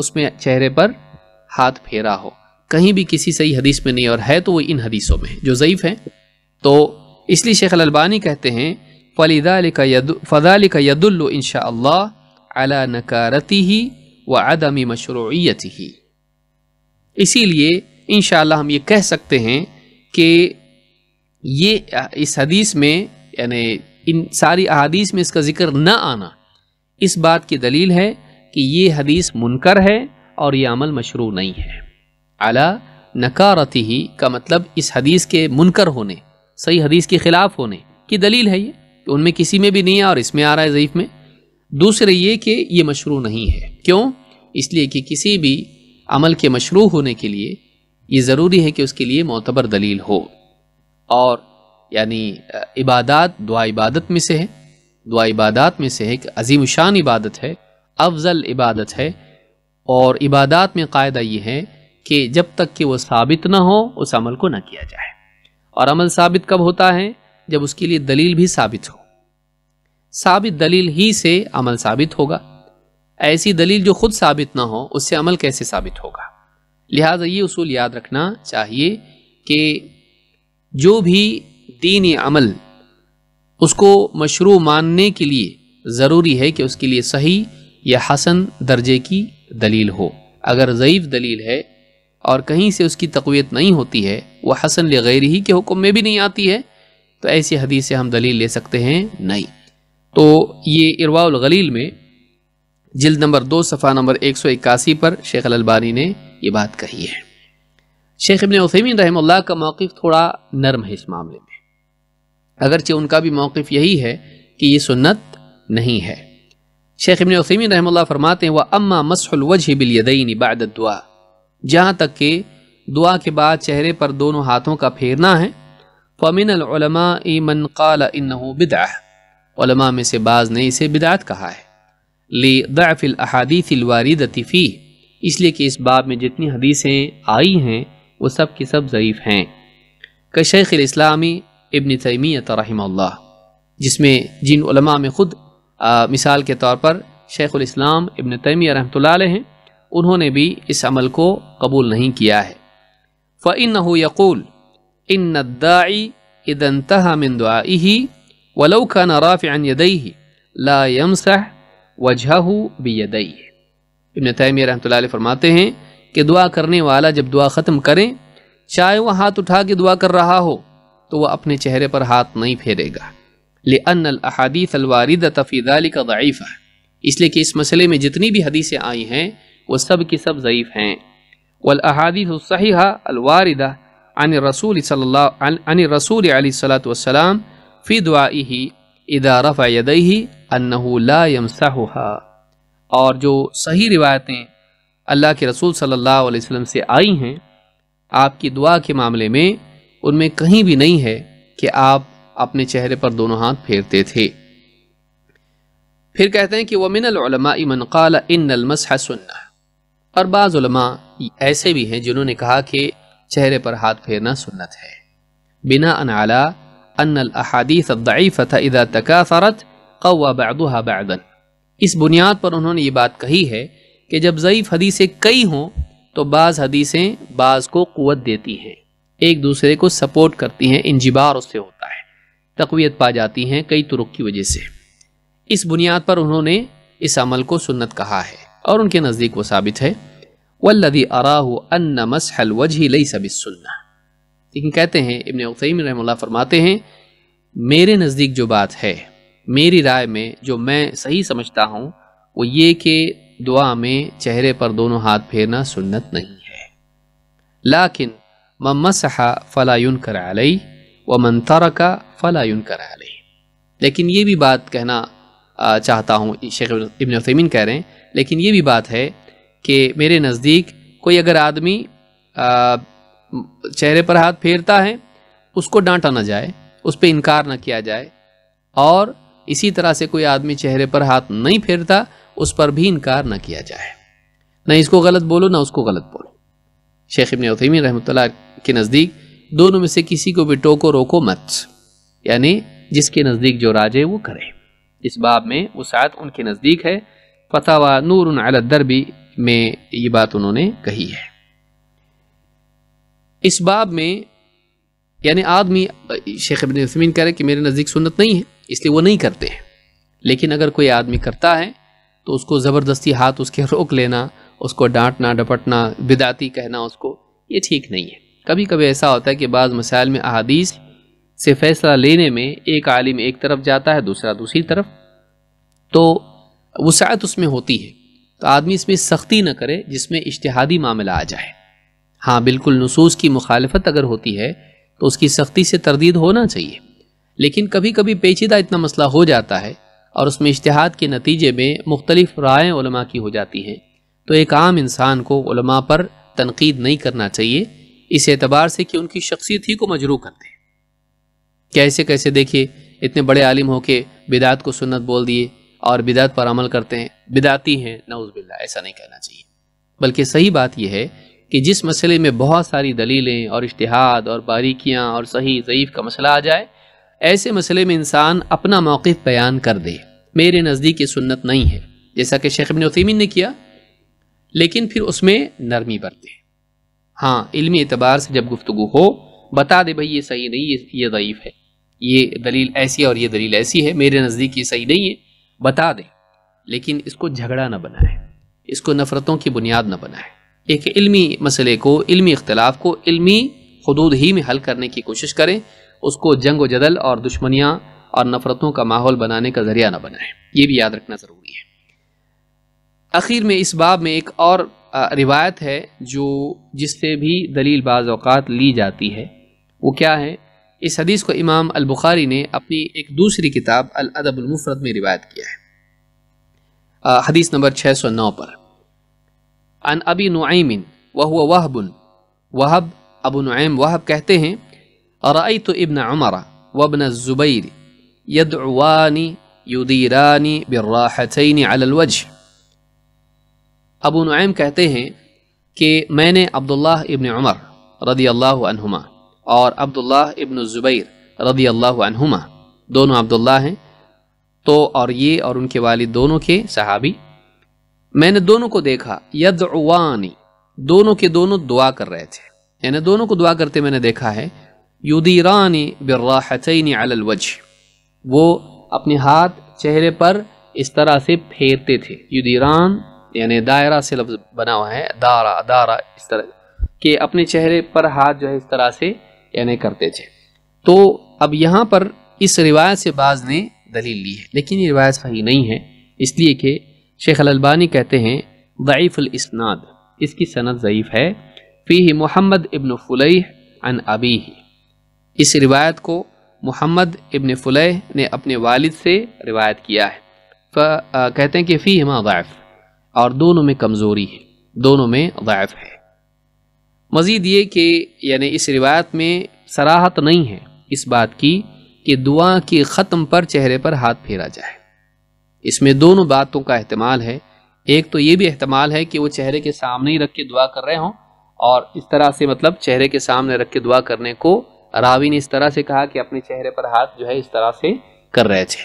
A: उसमें चेहरे पर हाथ फेरा हो कहीं भी किसी सही हदीस में नहीं और है तो वो इन हदीसों में जो ज़यीफ़ हैं तो इसलिए शेख अलबानी कहते हैं फ़लिदा फ़दाल का यदुल्ल इन अला नकारती ही व आदमी मशरूत ही इसीलिए इन हम ये कह सकते हैं कि ये इस हदीस में यानी इन सारी अदीस में इसका ज़िक्र न आना इस बात की दलील है कि ये हदीस मुनकर है और ये अमल मशरू नहीं है अला नकारती ही का मतलब इस हदीस के मुनकर होने सही हदीस के ख़िलाफ़ होने की दलील है ये उनमें किसी में भी नहीं है और इसमें आ रहा है ज़यीफ़ में दूसरे ये कि ये मशरू नहीं है क्यों इसलिए कि किसी भी अमल के मशरू होने के लिए ये ज़रूरी है कि उसके लिए मोतबर दलील हो और यानी इबादत दुआ इबादत में से है दुआ इबादत में से है कि अजीम शान इबादत है अफजल इबादत है और इबादत में कायदा ये है कि जब तक कि वो साबित ना हो उस अमल को ना किया जाए और अमल साबित कब होता है जब उसके लिए दलील भी साबित हो साबित दलील ही से अमल साबित होगा ऐसी दलील जो खुद साबित ना हो उससे अमल कैसे साबित होगा लिहाजा ये उसूल याद रखना चाहिए कि जो भी दीन अमल उसको मशरू मानने के लिए ज़रूरी है कि उसके लिए सही या हसन दर्जे की दलील हो अगर ज़यीफ़ दलील है और कहीं से उसकी तकवीत नहीं होती है वह हसन लगैर ही के हुक्म में भी नहीं आती है तो ऐसी हदीस से हम दलील ले सकते हैं नहीं तो ये इरवाउल गलील में जिल्द नंबर दो सफ़ा नंबर एक सौ इक्यासी पर शेख अलबानी ने ये बात कही है शेख इबन उसमीन रहमल्ला का मौक़ थोड़ा नरम है इस मामले में अगरचे उनका भी मौक़ यही है कि ये सुन्नत नहीं है शेख इबन उसमीन रहमल्ला फरमाते हैं वह अम्मा मसलवज बिलयदीन बाद दुआ जहाँ तक कि दुआ के बाद चेहरे पर दोनों हाथों का फेरना है फ़मिन इमन काला इन बिदा उलमा में से बाज ने इसे बिदात कहा है ले दफ़िल अहादीसवारदती इसलिए कि इस बाब में जितनी हदीसें आई हैं वो सब की सब ज़यीफ़ हैं कशेख इस्लामी इबन तैमीत रही जिसमें जिन उलमा में ख़ुद मिसाल के तौर पर शेख़ुलस्लाम इबन तमी रहमत हैं उन्होंने भी इस अमल को कबूल नहीं किया है फ़ इन यकूल इन दाई इदन तहा दुआही वलऊ खान राफ़ान यदई ला यमसह वजह बदई इबन तैमिया रहमत फरमाते हैं कि दुआ करने वाला जब दुआ ख़त्म करें चाहे वह हाथ उठा के दुआ कर रहा हो तो वह अपने चेहरे पर हाथ नहीं फेरेगा ले अनदीस अलवारद तफ़ीदाली का ज़यीफ़ है इसलिए कि इस मसले में जितनी भी हदीसें आई हैं वो सब की सब ज़यीफ़ हैं वलहादीसही अलवारदा अन रसूल सल्ला अन रसूल सलात वसलाम फ़ी दुआही इदा रफ़ यदही अन्नहूला यमसाहा और जो सही रिवायतें अल्लाह के रसूल सल्लल्लाहु अलैहि वसल्लम से आई हैं आपकी दुआ के मामले में उनमें कहीं भी नहीं है कि आप अपने चेहरे पर दोनों हाथ फेरते थे फिर कहते हैं कि वमिनलमा इमन काला इन नलमस है सुन्ना और बाज़ुलमा ऐसे भी हैं जिन्होंने कहा कि चेहरे पर हाथ फेरना सुन्नत है बिना अनाला अन अहादीस फ़तः इदा तकासरत कौवा बैदहा बैदन इस बुनियाद पर उन्होंने ये बात कही है कि जब ज़यीफ़ हदीसें कई हों तो बाज़ हदीसें बाज़ को क़वत देती हैं एक दूसरे को सपोर्ट करती हैं इंजबार उससे होता है तकवीत पा जाती हैं कई तुरुक की वजह से इस बुनियाद पर उन्होंने इस अमल को सुन्नत कहा है और उनके नज़दीक वो साबित है वल्लदी अराह अन मसहल वजह लई सबिसन्ना लेकिन कहते हैं इबन उसैम रहमल्ला फरमाते हैं मेरे नज़दीक जो बात है मेरी राय में जो मैं सही समझता हूँ वो ये कि दुआ में चेहरे पर दोनों हाथ फेरना सुन्नत नहीं है लाकिन ममसहा फ़लायुन आलई व मंतरा का कर आलई लेकिन ये भी बात कहना चाहता हूँ शेख इबन उसैमिन कह रहे हैं लेकिन ये भी बात है कि मेरे नज़दीक कोई अगर आदमी चेहरे पर हाथ फेरता है उसको डांटा ना जाए उस पर इनकार ना किया जाए और इसी तरह से कोई आदमी चेहरे पर हाथ नहीं फेरता उस पर भी इनकार ना किया जाए ना इसको गलत बोलो ना उसको गलत बोलो शेख इबन उतमीन रहमतुल्लाह के नज़दीक दोनों में से किसी को भी टोको रोको मत यानी जिसके नज़दीक जो राजे वो करे इस बाब में वो साथ उनके नज़दीक है फतवा नूर दरबी में ये बात उन्होंने कही है इस बाब में यानी आदमी शेख अबिन उसमीन कह रहे कि मेरे नज़दीक सुन्नत नहीं है इसलिए वो नहीं करते हैं लेकिन अगर कोई आदमी करता है तो उसको ज़बरदस्ती हाथ उसके रोक लेना उसको डांटना डपटना बिदाती कहना उसको ये ठीक नहीं है कभी कभी ऐसा होता है कि बाज़ मसाइल में अहादीस से फ़ैसला लेने में एक आलिम एक तरफ जाता है दूसरा दूसरी तरफ तो वसायत उसमें होती है तो आदमी इसमें सख्ती न करे जिसमें इश्तहादी मामला आ जाए हाँ बिल्कुल नसूस की मुखालफत अगर होती है तो उसकी सख्ती से तरदीद होना चाहिए लेकिन कभी कभी पेचीदा इतना मसला हो जाता है और उसमें इश्तहाद के नतीजे में मुख्तलिफ राय की हो जाती हैं तो एक आम इंसान को पर तनकीद नहीं करना चाहिए इस एतबार से कि उनकी शख्सियत ही को मजरू कर हैं कैसे कैसे देखिए इतने बड़े आलिम हो के बिदात को सुन्नत बोल दिए और बिदात पर अमल करते हैं बिदाती हैं नउज़बिल्ला ऐसा नहीं कहना चाहिए बल्कि सही बात यह है कि जिस मसले में बहुत सारी दलीलें और इश्तहाद और बारीकियां और सही ज़यीफ़ का मसला आ जाए ऐसे मसले में इंसान अपना मौक़ बयान कर दे मेरे नज़दीक ये सुन्नत नहीं है जैसा कि शेख नसीमिन ने किया लेकिन फिर उसमें नरमी बरते हाँ इल्मी एतबार से जब गुफ्तु हो बता दे भाई ये सही नहीं ये ये ज़यीफ़ है ये दलील ऐसी और ये दलील ऐसी है मेरे नज़दीक ये सही नहीं है बता दें लेकिन इसको झगड़ा ना बनाए इसको नफ़रतों की बुनियाद ना बनाए एक इल्मी मसले को इल्मी इख्तलाफ को इल्मी हदूद ही में हल करने की कोशिश करें उसको जंग व जदल और दुश्मनियाँ और नफ़रतों का माहौल बनाने का ज़रिया ना बनाए ये भी याद रखना ज़रूरी है आखिर में इस बाब में एक और रिवायत है जो जिससे भी दलील बाज़ अवकात ली जाती है वो क्या है इस हदीस को इमाम अलबुखारी ने अपनी एक दूसरी किताब अलअदबुलमफ़रत में रिवायत किया है हदीस नंबर 609 पर अन अबी नुआमिन वह वहबन वहब अबू नुआम वहब कहते हैं अरई तो इबन अमर वबन ज़ुबैर यदानी युदीरानी बिर्राहतैन अलवज अबू नुआम कहते हैं कि मैंने अब्दुल्लाह इबन अमर रदी अल्लाह और अब्दुल्ल इबन ज़ुबैर रदी अल्लाह दोनों अब्दुल्ला हैं तो और ये और उनके वालिद दोनों के सहाबी मैंने दोनों को देखा यद दोनों के दोनों दुआ कर रहे थे यानी दोनों को दुआ करते मैंने देखा है युदीरानी बिर्राहतनी अलवज वो अपने हाथ चेहरे पर इस तरह से फेरते थे युदीरान यानी दायरा से लफ्ज बना हुआ है दारा दारा इस तरह के अपने चेहरे पर हाथ जो है इस तरह से यानी करते थे तो अब यहाँ पर इस रिवायत से बाज ने दलील ली है लेकिन ये रिवायत सही नहीं है इसलिए कि शेख अलबानी कहते हैं ज़ीफ़ुलसनाद इसकी सनद ज़यीफ़ है फ़ी ही मोहम्मद इबन फ़ुलह अन अबी इस रिवायत को मोहम्मद इबन फ़ुलह ने अपने वालिद से रिवायत किया है आ, कहते हैं कि फ़ी हिमा ज़ैफ़ और दोनों में कमज़ोरी है दोनों में ज़ैफ़ है मज़ीद ये कि यानी इस रिवायत में सराहत नहीं है इस बात की कि दुआ के ख़त्म पर चेहरे पर हाथ फेरा जाए इसमें दोनों बातों का अहतमाल है एक तो ये भी अहतमाल है कि वो चेहरे के सामने ही रख के दुआ कर रहे हों और इस तरह से मतलब चेहरे के सामने रख के दुआ करने को रावी ने इस तरह से कहा कि अपने चेहरे पर हाथ जो है इस तरह से कर रहे थे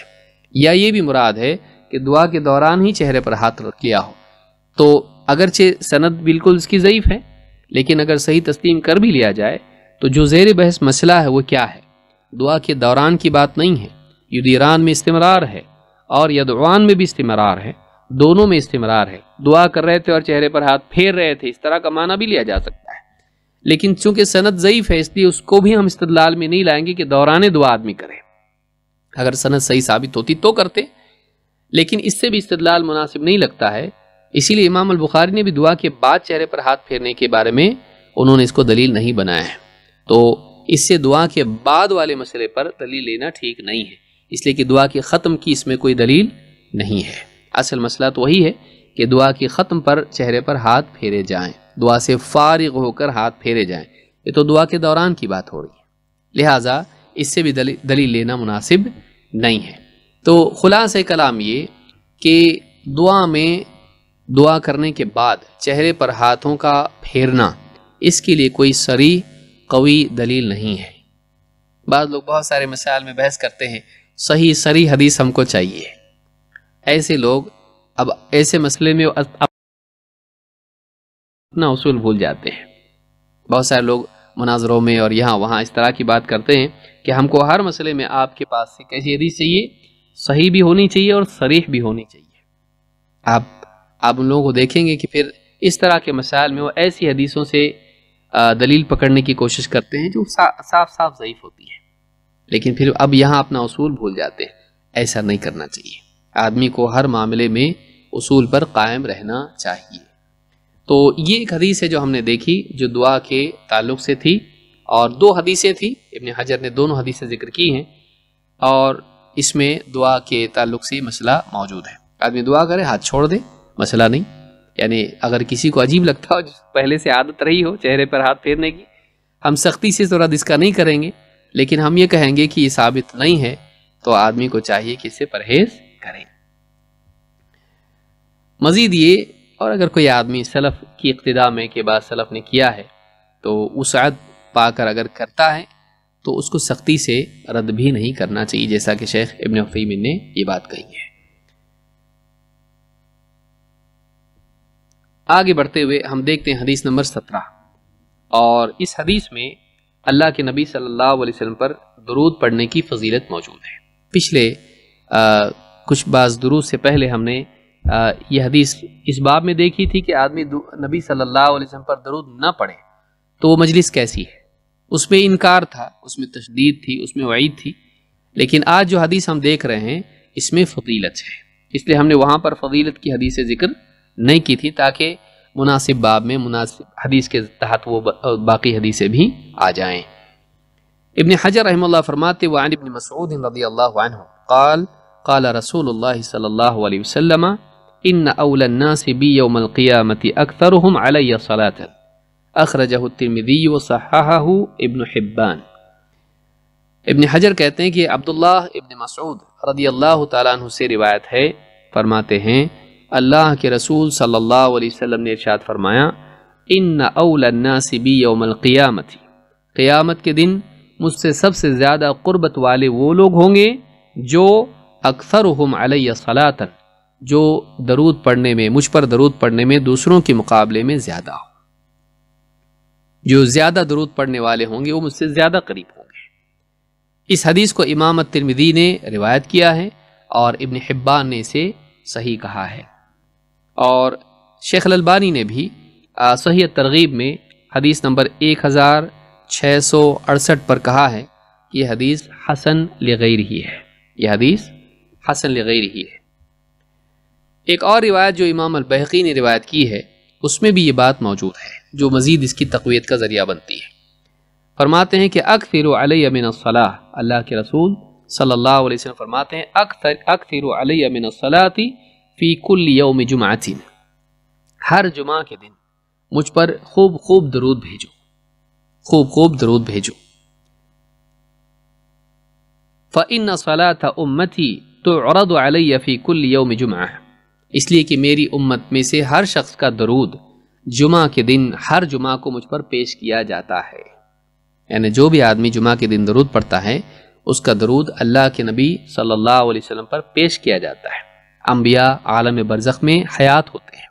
A: या ये भी मुराद है कि दुआ के दौरान ही चेहरे पर हाथ रख लिया हो तो अगरचे सनद बिल्कुल इसकी ज़यीफ़ है लेकिन अगर सही तस्लीम कर भी लिया जाए तो जो जेर बहस मसला है वो क्या है दुआ के दौरान की बात नहीं है युदीरान में इस्तेमरार है और यदवान में भी इस्तेमरार है दोनों में इस्तेमरार है दुआ कर रहे थे और चेहरे पर हाथ फेर रहे थे इस तरह का माना भी लिया जा सकता है लेकिन चूंकि सनत ज़यीफ़ है इसलिए उसको भी हम इस्तलाल में नहीं लाएंगे कि दौरान दुआ आदमी करें अगर सनत सही साबित होती तो करते लेकिन इससे भी इस्तलाल मुनासिब नहीं लगता है इसीलिए इमाम अलबुखारी ने भी दुआ के बाद चेहरे पर हाथ फेरने के बारे में उन्होंने इसको दलील नहीं बनाया है तो इससे दुआ के बाद वाले मसले पर दलील लेना ठीक नहीं है इसलिए कि दुआ के ख़त्म की इसमें कोई दलील नहीं है असल मसला तो वही है कि दुआ के ख़त्म पर चेहरे पर हाथ फेरे जाएं दुआ से फारिग होकर हाथ फेरे जाएं ये तो दुआ के दौरान की बात हो रही है लिहाजा इससे भी दली, दलील लेना मुनासिब नहीं है तो खुलास कलाम ये कि दुआ में दुआ करने के बाद चेहरे पर हाथों का फेरना इसके लिए कोई सरी कवी दलील नहीं है बाद लोग बहुत सारे मसाइल में बहस करते हैं सही सरी हदीस हमको चाहिए ऐसे लोग अब ऐसे मसले में अपना उसूल भूल जाते हैं बहुत सारे लोग मुनाजरों में और यहाँ वहाँ इस तरह की बात करते हैं कि हमको हर मसले में आपके पास से कैसी हदीस चाहिए सही भी होनी चाहिए और सरीह भी होनी चाहिए आप आप उन लोगों को देखेंगे कि फिर इस तरह के मसाइल में वो ऐसी हदीसों से दलील पकड़ने की कोशिश करते हैं जो साफ साफ ज़यीफ़ होती है लेकिन फिर अब यहाँ अपना उसूल भूल जाते हैं ऐसा नहीं करना चाहिए आदमी को हर मामले में उसूल पर कायम रहना चाहिए तो ये एक हदीस है जो हमने देखी जो दुआ के ताल्लुक से थी और दो हदीसें थी इबन हजर ने दोनों हदीसें जिक्र की हैं और इसमें दुआ के ताल्लुक से मसला मौजूद है आदमी दुआ करे हाथ छोड़ दे मसला नहीं यानी अगर किसी को अजीब लगता हो पहले से आदत रही हो चेहरे पर हाथ फेरने की हम सख्ती से थोड़ा इसका नहीं करेंगे लेकिन हम ये कहेंगे कि ये साबित नहीं है तो आदमी को चाहिए कि इससे परहेज करें मजीद ये और अगर कोई आदमी सलफ़ की इब्तदा में के बाद सलफ़ ने किया है तो आद पाकर अगर करता है तो उसको सख्ती से रद्द भी नहीं करना चाहिए जैसा कि शेख इबन फ़ीमिन ने ये बात कही है आगे बढ़ते हुए हम देखते हैं हदीस नंबर सत्रह और इस हदीस में अल्लाह के नबी सल्लल्लाहु अलैहि वसल्लम पर दरूद पढ़ने की फजीलत मौजूद है पिछले आ, कुछ बाज दरूद से पहले हमने आ, यह हदीस इस बाब में देखी थी कि आदमी नबी सल्लल्लाहु अलैहि वसल्लम पर दरूद ना पढ़े तो वो मजलिस कैसी है उसमें इनकार था उसमें तशदीद थी उसमें वईद थी लेकिन आज जो हदीस हम देख रहे हैं इसमें फजीलत है इसलिए हमने वहाँ पर फजीलत की हदीस जिक्र नहीं की थी ताकि मुनासिब बाब में मुनासिब हदीस के तहत वो बाकी हदीसें भी आ जाएँ इबन हजर रहमल फरमाते वान मसूद रदी अल्लाह काल الله रसूल सल्लल्लाहु अलैहि वसल्लम इन अवलन्नास बी यौमल क़ियामति अक्तरहुम अलैय सलातन अखरजहु तिरमिदी व सहाहु ابن हिब्बान इब्न हजर कहते हैं कि अब्दुल्लाह इब्न मसूद اللہ تعالی عنہ से रिवायत है फरमाते हैं अल्लाह के रसूल सल्लल्लाहु अलैहि वसल्लम ने इरशाद फरमाया इन अवलनासिबी यौमलक़ियामत क़ियामत के दिन मुझसे सबसे ज़्यादा क़ुरबत वाले वो लोग होंगे जो अक्सर हम सलातन जो दरूद पढ़ने में मुझ पर दरूद पढ़ने में दूसरों के मुकाबले में ज़्यादा हो जो ज़्यादा दरूद पढ़ने वाले होंगे वो मुझसे ज़्यादा करीब होंगे इस हदीस को इमाम तिरमिदी ने रिवायत किया है और इबन हिब्बान ने इसे सही कहा है और शेख अलबानी ने भी सही तरगीब में हदीस नंबर एक हज़ार छः सौ अड़सठ पर कहा है कि यह हदीस हसन लगैर ही है यह हदीस हसन लगैर ही है एक और रिवायत जो इमाम अलबहकी ने रिवायत की है उसमें भी ये बात मौजूद है जो मज़ीद इसकी तकवीत का ज़रिया बनती है फरमाते हैं कि अक फिर अमिन अल्लाह के रसूल सल्ला अलैहि फरमाते हैं फिर अमिन सलाती फ़ी कुल यौम जुमातिन हर जुमा के दिन मुझ पर खूब खूब दरूद भेजो खूब खूब दरूद भेजो फ़िन सला था उम्मी तो औरद फ़ी कुल यौम जुमा इसलिए कि मेरी उम्मत में से हर शख्स का दरूद जुमा के दिन हर जुमा को मुझ पर पेश किया जाता है यानी जो भी आदमी जुमा के दिन दरूद पड़ता है उसका दरूद अल्लाह के नबी सल्लल्लाहु अलैहि वसल्लम पर पेश किया जाता है अम्बिया आलम बरज़ में हयात होते हैं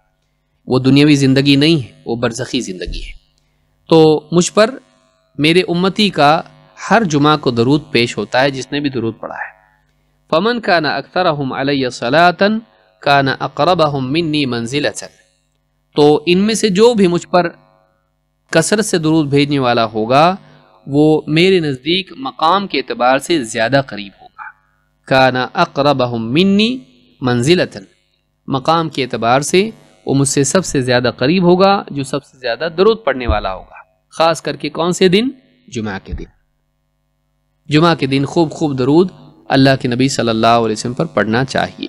A: वो दुनियावी ज़िंदगी नहीं है वो बरज़ी ज़िंदगी है तो मुझ पर मेरे उम्मती का हर जुमा को दरूद पेश होता है जिसने भी दरूद पढ़ा है फमन का ना अक्तर सलातन का ना अकरब हम मिन्नी मंजिल तो इनमें से जो भी मुझ पर कसरत से दरूद भेजने वाला होगा वो मेरे नज़दीक मकाम के अतबार से ज़्यादा करीब होगा का ना अकरब हम मिन्नी मंजिलतन मकाम के अतबार से वो मुझसे सबसे ज़्यादा करीब होगा जो सबसे ज़्यादा दरुद पढ़ने वाला होगा ख़ास करके कौन से दिन जुमा के दिन जुमा के दिन खूब खूब दरूद अल्लाह के नबी सल्लल्लाहु अलैहि वसल्लम पर पढ़ना चाहिए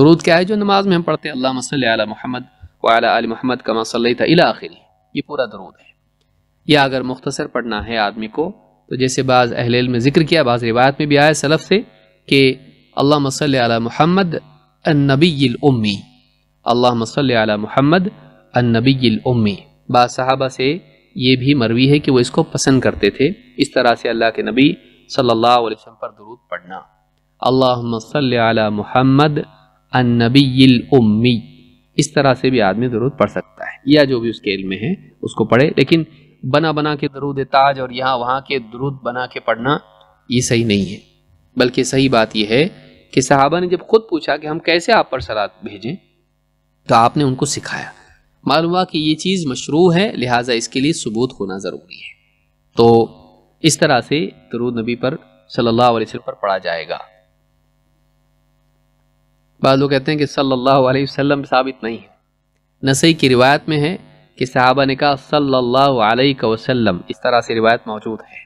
A: दरूद क्या है जो नमाज में हम पढ़ते हैं अल्लाह मोहम्मद वाल मोहम्मद का मसल इला आखिरी ये पूरा दरूद है या अगर मुख्तसर पढ़ना है आदमी को तो जैसे बाज़ अहल में ज़िक्र किया बाज़ रिवायत में भी आया सलफ़ से कि अल्लाह मसल मोहम्मद नबी अल्लाह सल महमद नबी उम्मी बासहाबा से ये भी मरवी है कि वो इसको पसंद करते थे इस तरह से अल्लाह के नबी सल्लल्लाहु अलैहि वसल्लम पर दुरूद पढ़ना अल्लाह सल महमद नबी उम्मी इस तरह से भी आदमी दरूद पढ़ सकता है या जो भी उसके इल्म में है उसको पढ़े लेकिन बना बना के दरूद ताज और यहाँ वहाँ के दरूद बना के पढ़ना ये सही नहीं है बल्कि सही बात यह है कि साहबा ने जब खुद पूछा कि हम कैसे आप पर सलात भेजें तो आपने उनको सिखाया मालूम हुआ कि ये चीज़ मशरू है लिहाजा इसके लिए सबूत होना ज़रूरी है तो इस तरह से दरूद नबी पर सल्लल्लाहु अलैहि वसल्लम पर पढ़ा जाएगा बाद लोग कहते हैं कि सल्लल्लाहु अलैहि वसल्लम साबित नहीं है नसई की रिवायत में है कि साहबा ने कहा सल्लल्लाहु अलैहि वसल्लम इस तरह से रिवायत मौजूद है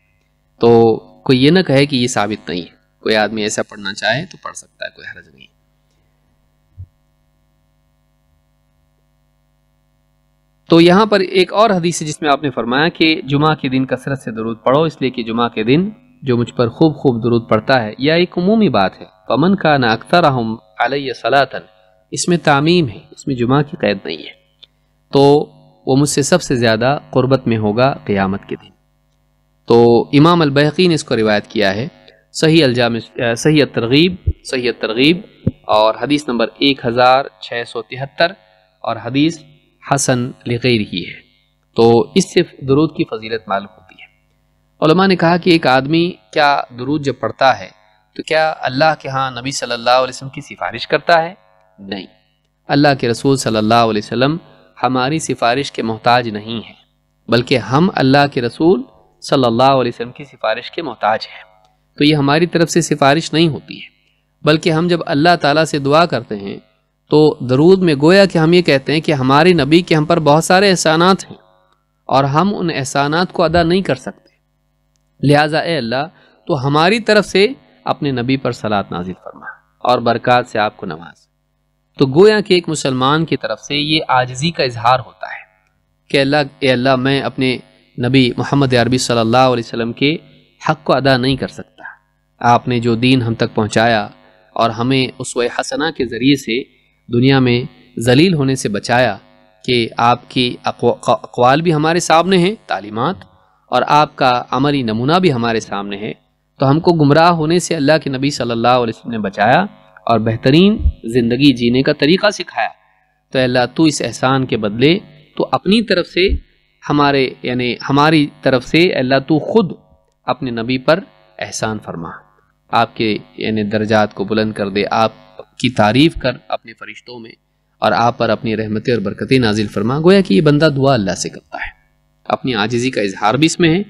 A: तो कोई ये ना कहे कि ये साबित नहीं है कोई आदमी ऐसा पढ़ना चाहे तो पढ़ सकता है कोई हर्ज नहीं तो यहाँ पर एक और हदीस है जिसमें आपने फरमाया कि जुमा के दिन कसरत से दरूद पढ़ो इसलिए कि जुमा के दिन जो मुझ पर खूब खूब दरूद पड़ता है यह एक उमूमी बात है पमन का ना अख्तर आलिया सलातन इसमें तामीम है इसमें जुमा की कैद नहीं है तो वो मुझसे सबसे ज़्यादा क़ुरबत में होगा क़यामत के दिन तो इमाम अलबहकी ने इसको रिवायत किया है सही अल्जाम सही तरगीब सही तरगीब और हदीस नंबर एक हज़ार छः सौ तिहत्तर और हदीस हसन लगैर ही है तो इससे दरूद की फजीलत मालूम होती है ने कहा कि एक आदमी क्या दरूद जब पढ़ता है तो क्या अल्लाह के हाँ नबी सल्लल्लाहु अलैहि वसल्लम की सिफारिश करता है नहीं अल्लाह के रसूल सल्लल्लाहु अलैहि वसल्लम हमारी सिफारिश के मोहताज नहीं हैं बल्कि हम अल्लाह के रसूल सल्लल्लाहु अलैहि वसल्लम की सिफारिश के मोहताज हैं तो ये हमारी तरफ से सिफारिश नहीं होती है बल्कि हम जब अल्लाह ताला से दुआ करते हैं तो दरूद में गोया कि हम ये कहते हैं कि हमारे नबी के हम पर बहुत सारे एहसानात हैं और हम उन एहसानात को अदा नहीं कर सकते लिहाजा ए अल्लाह तो हमारी तरफ से अपने नबी पर सलात नाजिल फरमा और बरक़ात से आपको नवाज तो गोया के एक मुसलमान की तरफ से ये आजजी का इजहार होता है कि अल्लाह अल्लाह मैं अपने नबी मोहम्मद अरबी सल्ला अलैहि के हक़ को अदा नहीं कर सकता आपने जो दीन हम तक पहुँचाया और हमें उस हसना के ज़रिए से दुनिया में जलील होने से बचाया कि आपकी अकवाल भी हमारे सामने हैं तालीमत और आपका अमली नमूना भी हमारे सामने है तो हमको गुमराह होने से अल्लाह के नबी सल्लल्लाहु अलैहि वसल्लम ने बचाया और बेहतरीन ज़िंदगी जीने का तरीका सिखाया तो अल्लाह तो इस एहसान के बदले तो अपनी तरफ से हमारे यानी हमारी तरफ से अल्लाह तो ख़ुद अपने नबी पर एहसान फरमा आपके यानी दर्जात को बुलंद कर दे आपकी तारीफ़ कर अपने फरिश्तों में और आप पर अपनी रहमतें और बरकतें नाजिल फरमा गोया कि ये बंदा दुआ अल्लाह से करता है अपनी आजिज़ी का इजहार भी इसमें है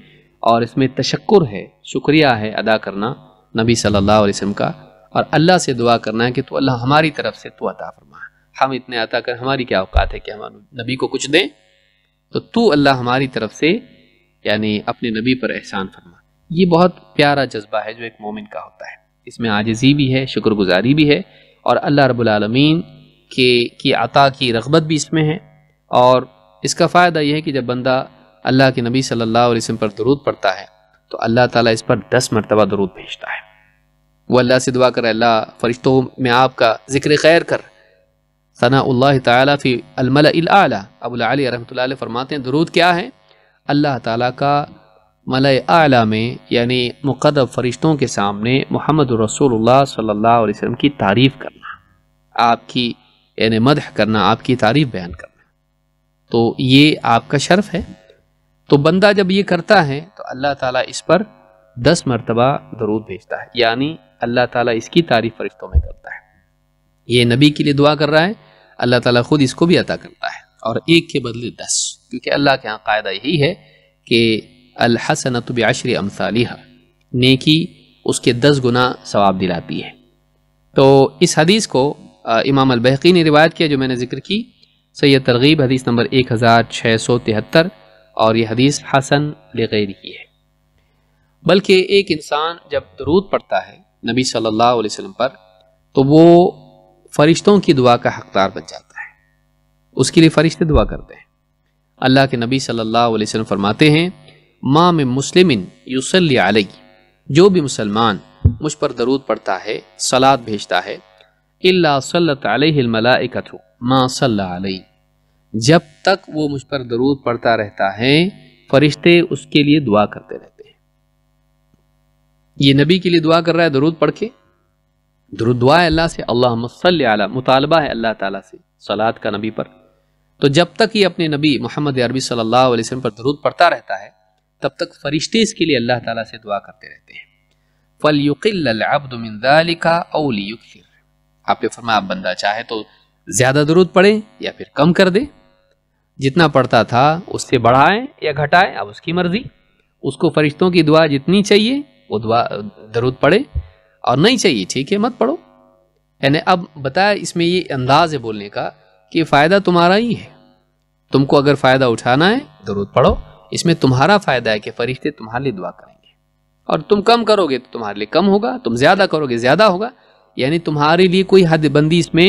A: और इसमें तशक्र है शुक्रिया है अदा करना नबी सल्लल्लाहु अलैहि वसल्लम का और अल्लाह से दुआ करना है कि तो अल्लाह हमारी तरफ से तो अता फरमा हम इतने अता कर हमारी क्या औकात है कि हम नबी को कुछ दें तो तू अल्लाह हमारी तरफ से यानी अपने नबी पर एहसान फरमा ये बहुत प्यारा जज्बा है जो एक मोमिन का होता है इसमें आजजी भी है शुक्रगुजारी भी है और अल्लाह रबालमीन के की अता की रगबत भी इसमें है और इसका फ़ायदा यह है कि जब बंदा अल्लाह के नबी सल्लल्लाहु अलैहि वसल्लम पर दरूद पड़ता है तो अल्लाह ताला इस पर दस मरतबा दरूद भेजता है वो अल्लाह से दुआ कर अल्लाह फ़रिश्तों में आपका ज़िक्र खैर कर सना तफ़ी अलमला अबूल रही फरमाते हैं दरूद क्या है अल्लाह ताला का मलय आला में यानी मुकदम फरिश्तों के सामने मोहम्मद रसोल्ला सल्ला वसम की तारीफ़ करना आपकी यानी मदह करना आपकी तारीफ़ बयान करना तो ये आपका शर्फ है तो बंदा जब ये करता है तो अल्लाह ताला इस पर दस मरतबा दरूद भेजता है यानी अल्लाह ताला इसकी तारीफ़ फरिश्तों में करता है ये नबी के लिए दुआ कर रहा है अल्लाह ताला खुद इसको भी अता करता है और एक के बदले दस क्योंकि अल्लाह के यहाँ कायदा यही है कि अलहसनत बशर अमसालिहा नेकी उसके दस गुना सवाब दिलाती है तो इस हदीस को इमाम अलबहकी ने रिवायत किया जो मैंने ज़िक्र की सैद तरगीब हदीस नंबर एक हज़ार छः सौ तिहत्तर और यह हदीस हसन लगैर की है बल्कि एक इंसान जब दरूद पढ़ता है नबी सल्लल्लाहु अलैहि वसल्लम पर तो वो फरिश्तों की दुआ का हकदार बन जाता है उसके लिए फरिश्ते दुआ करते हैं अल्लाह के नबी सल्लल्लाहु अलैहि वसल्लम फरमाते हैं माँ में यूसली जो भी मुसलमान मुझ पर दरूद पढ़ता है सलाद भेजता है अल्ला सल्लामलाकू माँ सल्ला जब तक वो मुझ पर दरूद पढ़ता रहता है फरिश्ते उसके लिए दुआ करते रहते हैं ये नबी के लिए दुआ कर रहा है दरूद पढ़ के दरुद दुआ है अल्लाह से अल्लाह सल मुतालबा है अल्लाह ताला से सलाद का नबी पर तो जब तक ये अपने नबी मोहम्मद अरबी सल्लल्लाहु अलैहि वसल्लम पर दरूद पढ़ता रहता है तब तक फरिश्ते इसके लिए अल्लाह ताला से दुआ करते रहते हैं फल युकिलबिनदालिका अलियुक्र आपने फरमा आप बंदा चाहे तो ज़्यादा दरूद पड़े या फिर कम कर दे जितना पड़ता था उससे बढ़ाएं या घटाएं अब उसकी मर्ज़ी उसको फरिश्तों की दुआ जितनी चाहिए वो दुआ दरूद पड़े और नहीं चाहिए ठीक है मत पढ़ो यानी अब बताया इसमें ये अंदाज है बोलने का कि फ़ायदा तुम्हारा ही है तुमको अगर फ़ायदा उठाना है दरूद पढ़ो इसमें तुम्हारा फायदा है कि फरिश्ते तुम्हारे लिए दुआ करेंगे और तुम कम करोगे तो तुम्हारे लिए कम होगा तुम ज्यादा करोगे ज्यादा होगा यानी तुम्हारे लिए कोई हदबंदी इसमें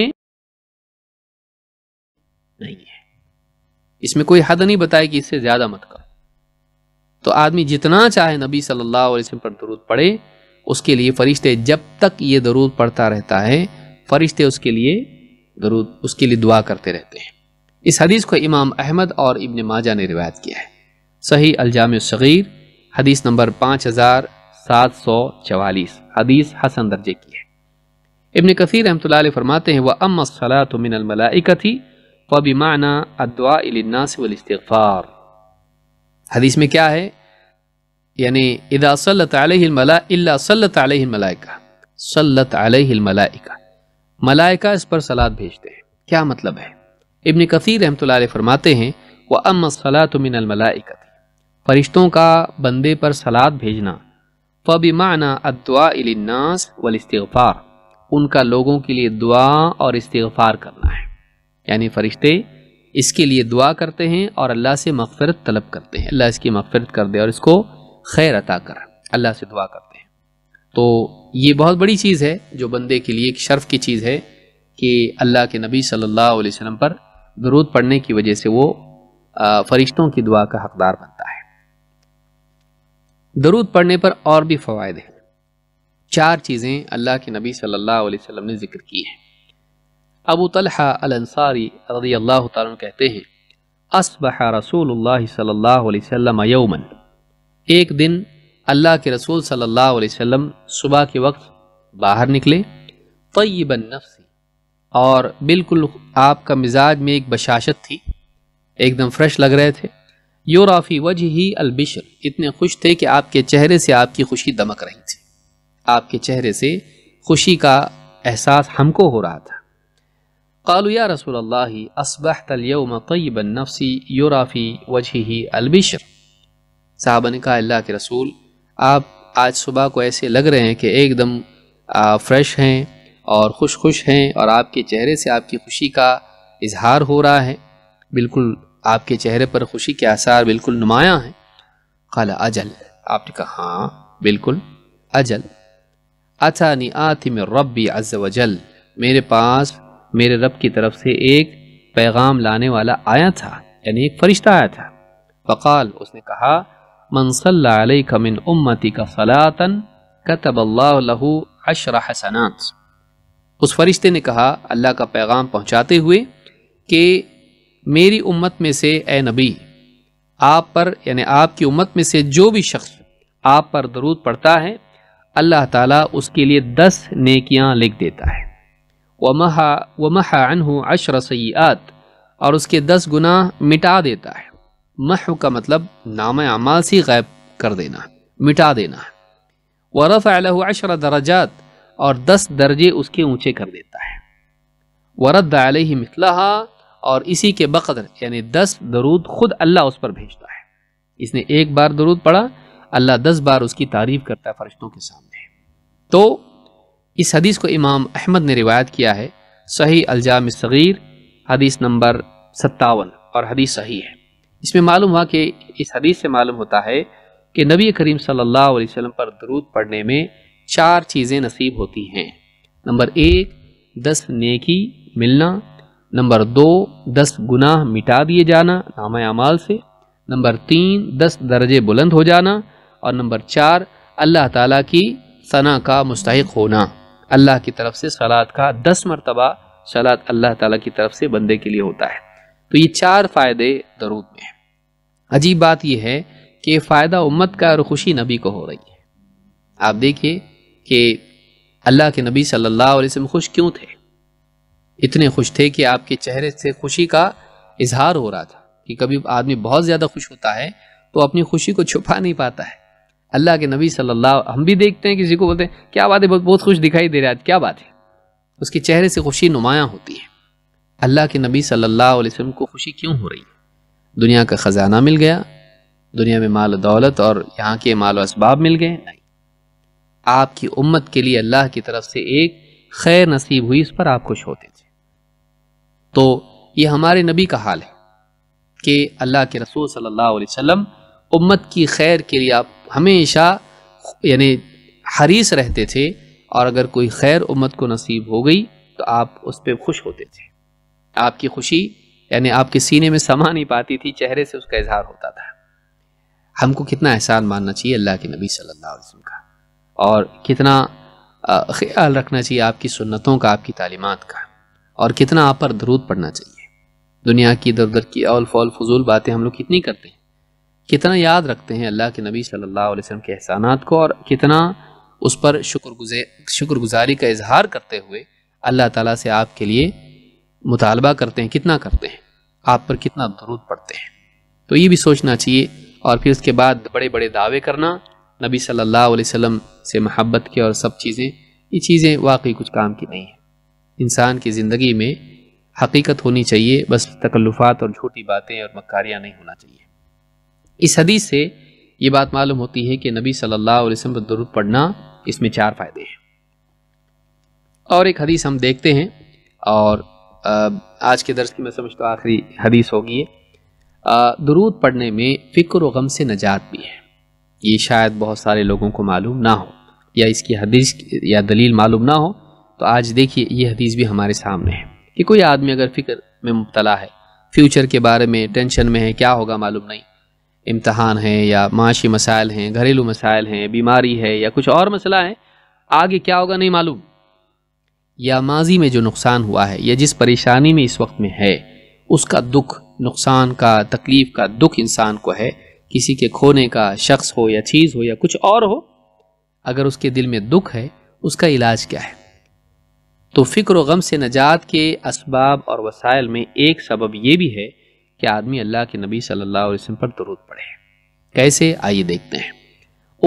A: नहीं है इसमें कोई हद नहीं बताए कि इससे ज्यादा मत करो तो आदमी जितना चाहे नबी सल्लल्लाहु अलैहि वसल्लम पर दरूद पढ़े उसके लिए फरिश्ते जब तक ये दरूद पढ़ता रहता है फरिश्ते उसके लिए दरूद उसके लिए दुआ करते रहते हैं इस हदीस को इमाम अहमद और इब्न माजा ने रिवायत किया है सही अलजाम शगीर हदीस नंबर पाँच हज़ार सात सौ चवालीस हदीस हसन दर्जे की है इबन कसीर रहमत फरमाते हैं वह अम सलात मिनमलाइका थी फ़बिमाना अदवानासफ़ार हदीस में क्या है यानी इदा सल्लत अलमलाइका मलाइका इस पर सलाद भेजते हैं क्या मतलब है इबन कसीर रहमत फरमाते हैं वह अम सलात मिनमलाइका फरिश्तों का बंदे पर सलाद भेजना फ़बिमाना अदुआ इलनास वलस्तफ़ार उनका लोगों के लिए दुआ और इस्तफ़ार करना है यानी फरिश्ते इसके लिए दुआ करते हैं और अल्लाह से मफ़रत तलब करते हैं अल्लाह इसकी मफ़रत कर दे और इसको खैर अता कर अल्लाह से दुआ करते हैं तो ये बहुत बड़ी चीज़ है जो बंदे के लिए एक शर्फ की चीज़ है कि अल्लाह के नबी सल्लल्लाहु अलैहि वसल्लम पर दरूद पढ़ने की वजह से वो फ़रिश्तों की दुआ का हकदार बनता है दरूद पढ़ने पर और भी फ़वाद हैं चार चीज़ें अल्लाह के नबी सल्लल्लाहु अलैहि वसल्लम ने ज़िक्र की हैं अबू तलहा रदी अल्लाह तुम कहते हैं असबह रसूल सल्लल्लाहु अलैहि वसल्लम यौमन एक दिन अल्लाह के रसूल सल्लल्लाहु अलैहि वसल्लम सुबह के वक्त बाहर निकले तयबन नफसी और बिल्कुल आपका मिजाज में एक बशाशत थी एकदम फ्रेश लग रहे थे योराफ़ी वजह ही अलबिशर इतने खुश थे कि आपके चेहरे से आपकी खुशी दमक रही थी आपके चेहरे से खुशी का एहसास हमको हो रहा था कालू या रसूल अल्लाह असबह तलयम तयबन नफसी योराफ़ी वजह ही अलबिशर साहबा ने कहा अल्लाह के रसूल आप आज सुबह को ऐसे लग रहे हैं कि एकदम फ्रेश हैं और खुश खुश हैं और आपके चेहरे से आपकी खुशी का इजहार हो रहा है बिल्कुल आपके चेहरे पर खुशी के आसार बिल्कुल नुमाया हैं खाला अजल आपने कहा हाँ बिल्कुल अजल अच्छा आतिम रब्बी अज वजल मेरे पास मेरे रब की तरफ से एक पैगाम लाने वाला आया था यानी एक फरिश्ता आया था फ़काल उसने कहा मनसल कमिन उम्मती का सलातन कतबल्लाहू अशरा हसनात उस फरिश्ते ने कहा अल्लाह का पैगाम पहुँचाते हुए कि मेरी उम्मत में से ए नबी आप पर यानी आपकी उम्मत में से जो भी शख्स आप पर दरूद पड़ता है अल्लाह ताला उसके लिए दस नेकियां लिख देता है वमहा वमहा अनहू अशर सयात और उसके दस गुना मिटा देता है मह का मतलब नाम अमाल से गायब कर देना मिटा देना वरफ़ अशर दराजात और दस दर्जे उसके ऊँचे कर देता है वरद अलह मितला और इसी के बकदर यानी दस दरूद ख़ुद अल्लाह उस पर भेजता है इसने एक बार दरूद पढ़ा अल्लाह दस बार उसकी तारीफ़ करता है फरिश्तों के सामने तो इस हदीस को इमाम अहमद ने रिवायत किया है सही अलजाम सग़ीर हदीस नंबर सत्तावन और हदीस सही है इसमें मालूम हुआ कि इस हदीस से मालूम होता है कि नबी करीम सल्लल्लाहु अलैहि वसल्लम पर दरूद पढ़ने में चार चीज़ें नसीब होती हैं नंबर एक दस नेकी मिलना नंबर दो दस गुनाह मिटा दिए जाना नाम अमाल से नंबर तीन दस दर्जे बुलंद हो जाना और नंबर चार अल्लाह ताला की सना का मुस्तक होना अल्लाह की तरफ से सलाद का दस मरतबा सलाद अल्लाह ताला की तरफ से बंदे के लिए होता है तो ये चार फ़ायदे दरूद में हैं अजीब बात यह है कि फ़ायदा उम्मत का और खुशी नबी को हो रही है आप देखिए कि अल्लाह के नबी सल्ला वसम खुश क्यों थे इतने खुश थे कि आपके चेहरे से खुशी का इजहार हो रहा था कि कभी आदमी बहुत ज़्यादा खुश होता है तो अपनी खुशी को छुपा नहीं पाता है अल्लाह के नबी सल्लल्लाहु हम भी देखते हैं किसी को बोलते हैं क्या बात है बहुत खुश दिखाई दे रहा है क्या बात है उसके चेहरे से खुशी नुमायाँ होती है अल्लाह के नबी सल्लल्लाहु अलैहि वसल्लम को खुशी क्यों हो रही है दुनिया का ख़जाना मिल गया दुनिया में माल दौलत और यहाँ के माल इसबाब मिल गए नहीं आपकी उम्मत के लिए अल्लाह की तरफ से एक खैर नसीब हुई इस पर आप खुश होते थे तो ये हमारे नबी का हाल है कि अल्लाह के रसूल सल्लल्लाहु अलैहि वसल्लम उम्मत की खैर के लिए आप हमेशा यानी हरीस रहते थे और अगर कोई खैर उम्मत को नसीब हो गई तो आप उस पर खुश होते थे आपकी खुशी यानी आपके सीने में समा नहीं पाती थी चेहरे से उसका इजहार होता था हमको कितना एहसान मानना चाहिए अल्लाह के नबी सल्लल्लाहु अलैहि वसल्लम का और कितना ख्याल रखना चाहिए आपकी सुन्नतों का आपकी तालीमत का और कितना आप पर दरूद पढ़ना चाहिए दुनिया की इधर उधर की अल फौल फजूल बातें हम लोग कितनी करते हैं कितना याद रखते हैं अल्लाह के नबी सल्लल्लाहु अलैहि वसल्लम के एहसानात को और कितना उस पर शुक्र शुक्रगुजारी का इजहार करते हुए अल्लाह ताला से आपके लिए मुतालबा करते हैं कितना करते हैं आप पर कितना दरूद पढ़ते हैं तो ये भी सोचना चाहिए और फिर उसके बाद बड़े बड़े दावे करना नबी सल्लल्लाहु अलैहि वसल्लम से महब्बत के और सब चीज़ें ये चीज़ें वाकई कुछ काम की नहीं है इंसान की ज़िंदगी में हकीकत होनी चाहिए बस तकल्लुफात और झूठी बातें और मकारियाँ नहीं होना चाहिए इस हदीस से ये बात मालूम होती है कि नबी सल्लल्लाहु अलैहि वसल्लम पर पढ़ना इसमें चार फ़ायदे हैं और एक हदीस हम देखते हैं और आज के दर्स की मैं समझता हूँ आखिरी हदीस होगी ये दुरूद पढ़ने में फ़िक्र और गम से नजात भी है ये शायद बहुत सारे लोगों को मालूम ना हो या इसकी हदीस या दलील मालूम ना हो तो आज देखिए ये हदीस भी हमारे सामने है कि कोई आदमी अगर फिक्र में मुबतला है फ्यूचर के बारे में टेंशन में है क्या होगा मालूम नहीं इम्तहान है या माशी मसाइल हैं घरेलू मसाइल हैं बीमारी है या कुछ और मसला है आगे क्या होगा नहीं मालूम या माजी में जो नुकसान हुआ है या जिस परेशानी में इस वक्त में है उसका दुख नुकसान का तकलीफ़ का दुख इंसान को है किसी के खोने का शख्स हो या चीज़ हो या कुछ और हो अगर उसके दिल में दुख है उसका इलाज क्या है तो फ़िक्र व गम से नजात के इसबाब और वसाइल में एक सबब ये भी है कि आदमी अल्लाह के नबी सल्लल्लाहु अलैहि वसल्लम पर दरूद पढ़े कैसे आइए देखते हैं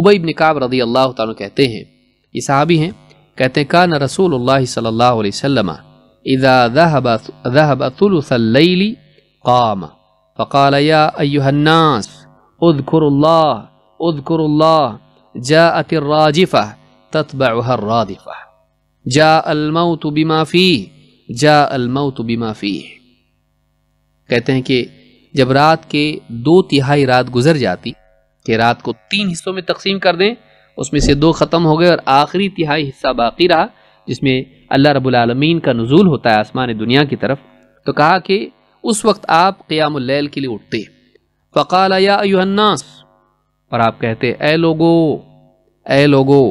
A: उबई इब्न काब रदी अल्लाह तु कहते हैं ये साहबी हैं कहते हैं कान रसूल सल्ला वसलम इज़ाबतुलसली काम फ़काल या अयुहन्नास उदकुरुल्लाह उदकुरुल्लाह जाअतिर्राजिफ़ह तत्बअहर रादिफ़ह जा अलमऊ तो माफ़ी जा अलमऊ तो माफ़ी कहते हैं कि जब रात के दो तिहाई रात गुजर जाती कि रात को तीन हिस्सों में तकसीम कर दें उसमें से दो ख़त्म हो गए और आखिरी तिहाई हिस्सा बाकी रहा जिसमें अल्लाह रबालमीन का नजूल होता है आसमान दुनिया की तरफ तो कहा कि उस वक्त आप क़यामल के लिए उठते फ़काल यान्नास और आप कहते ए लोगो ए लोगो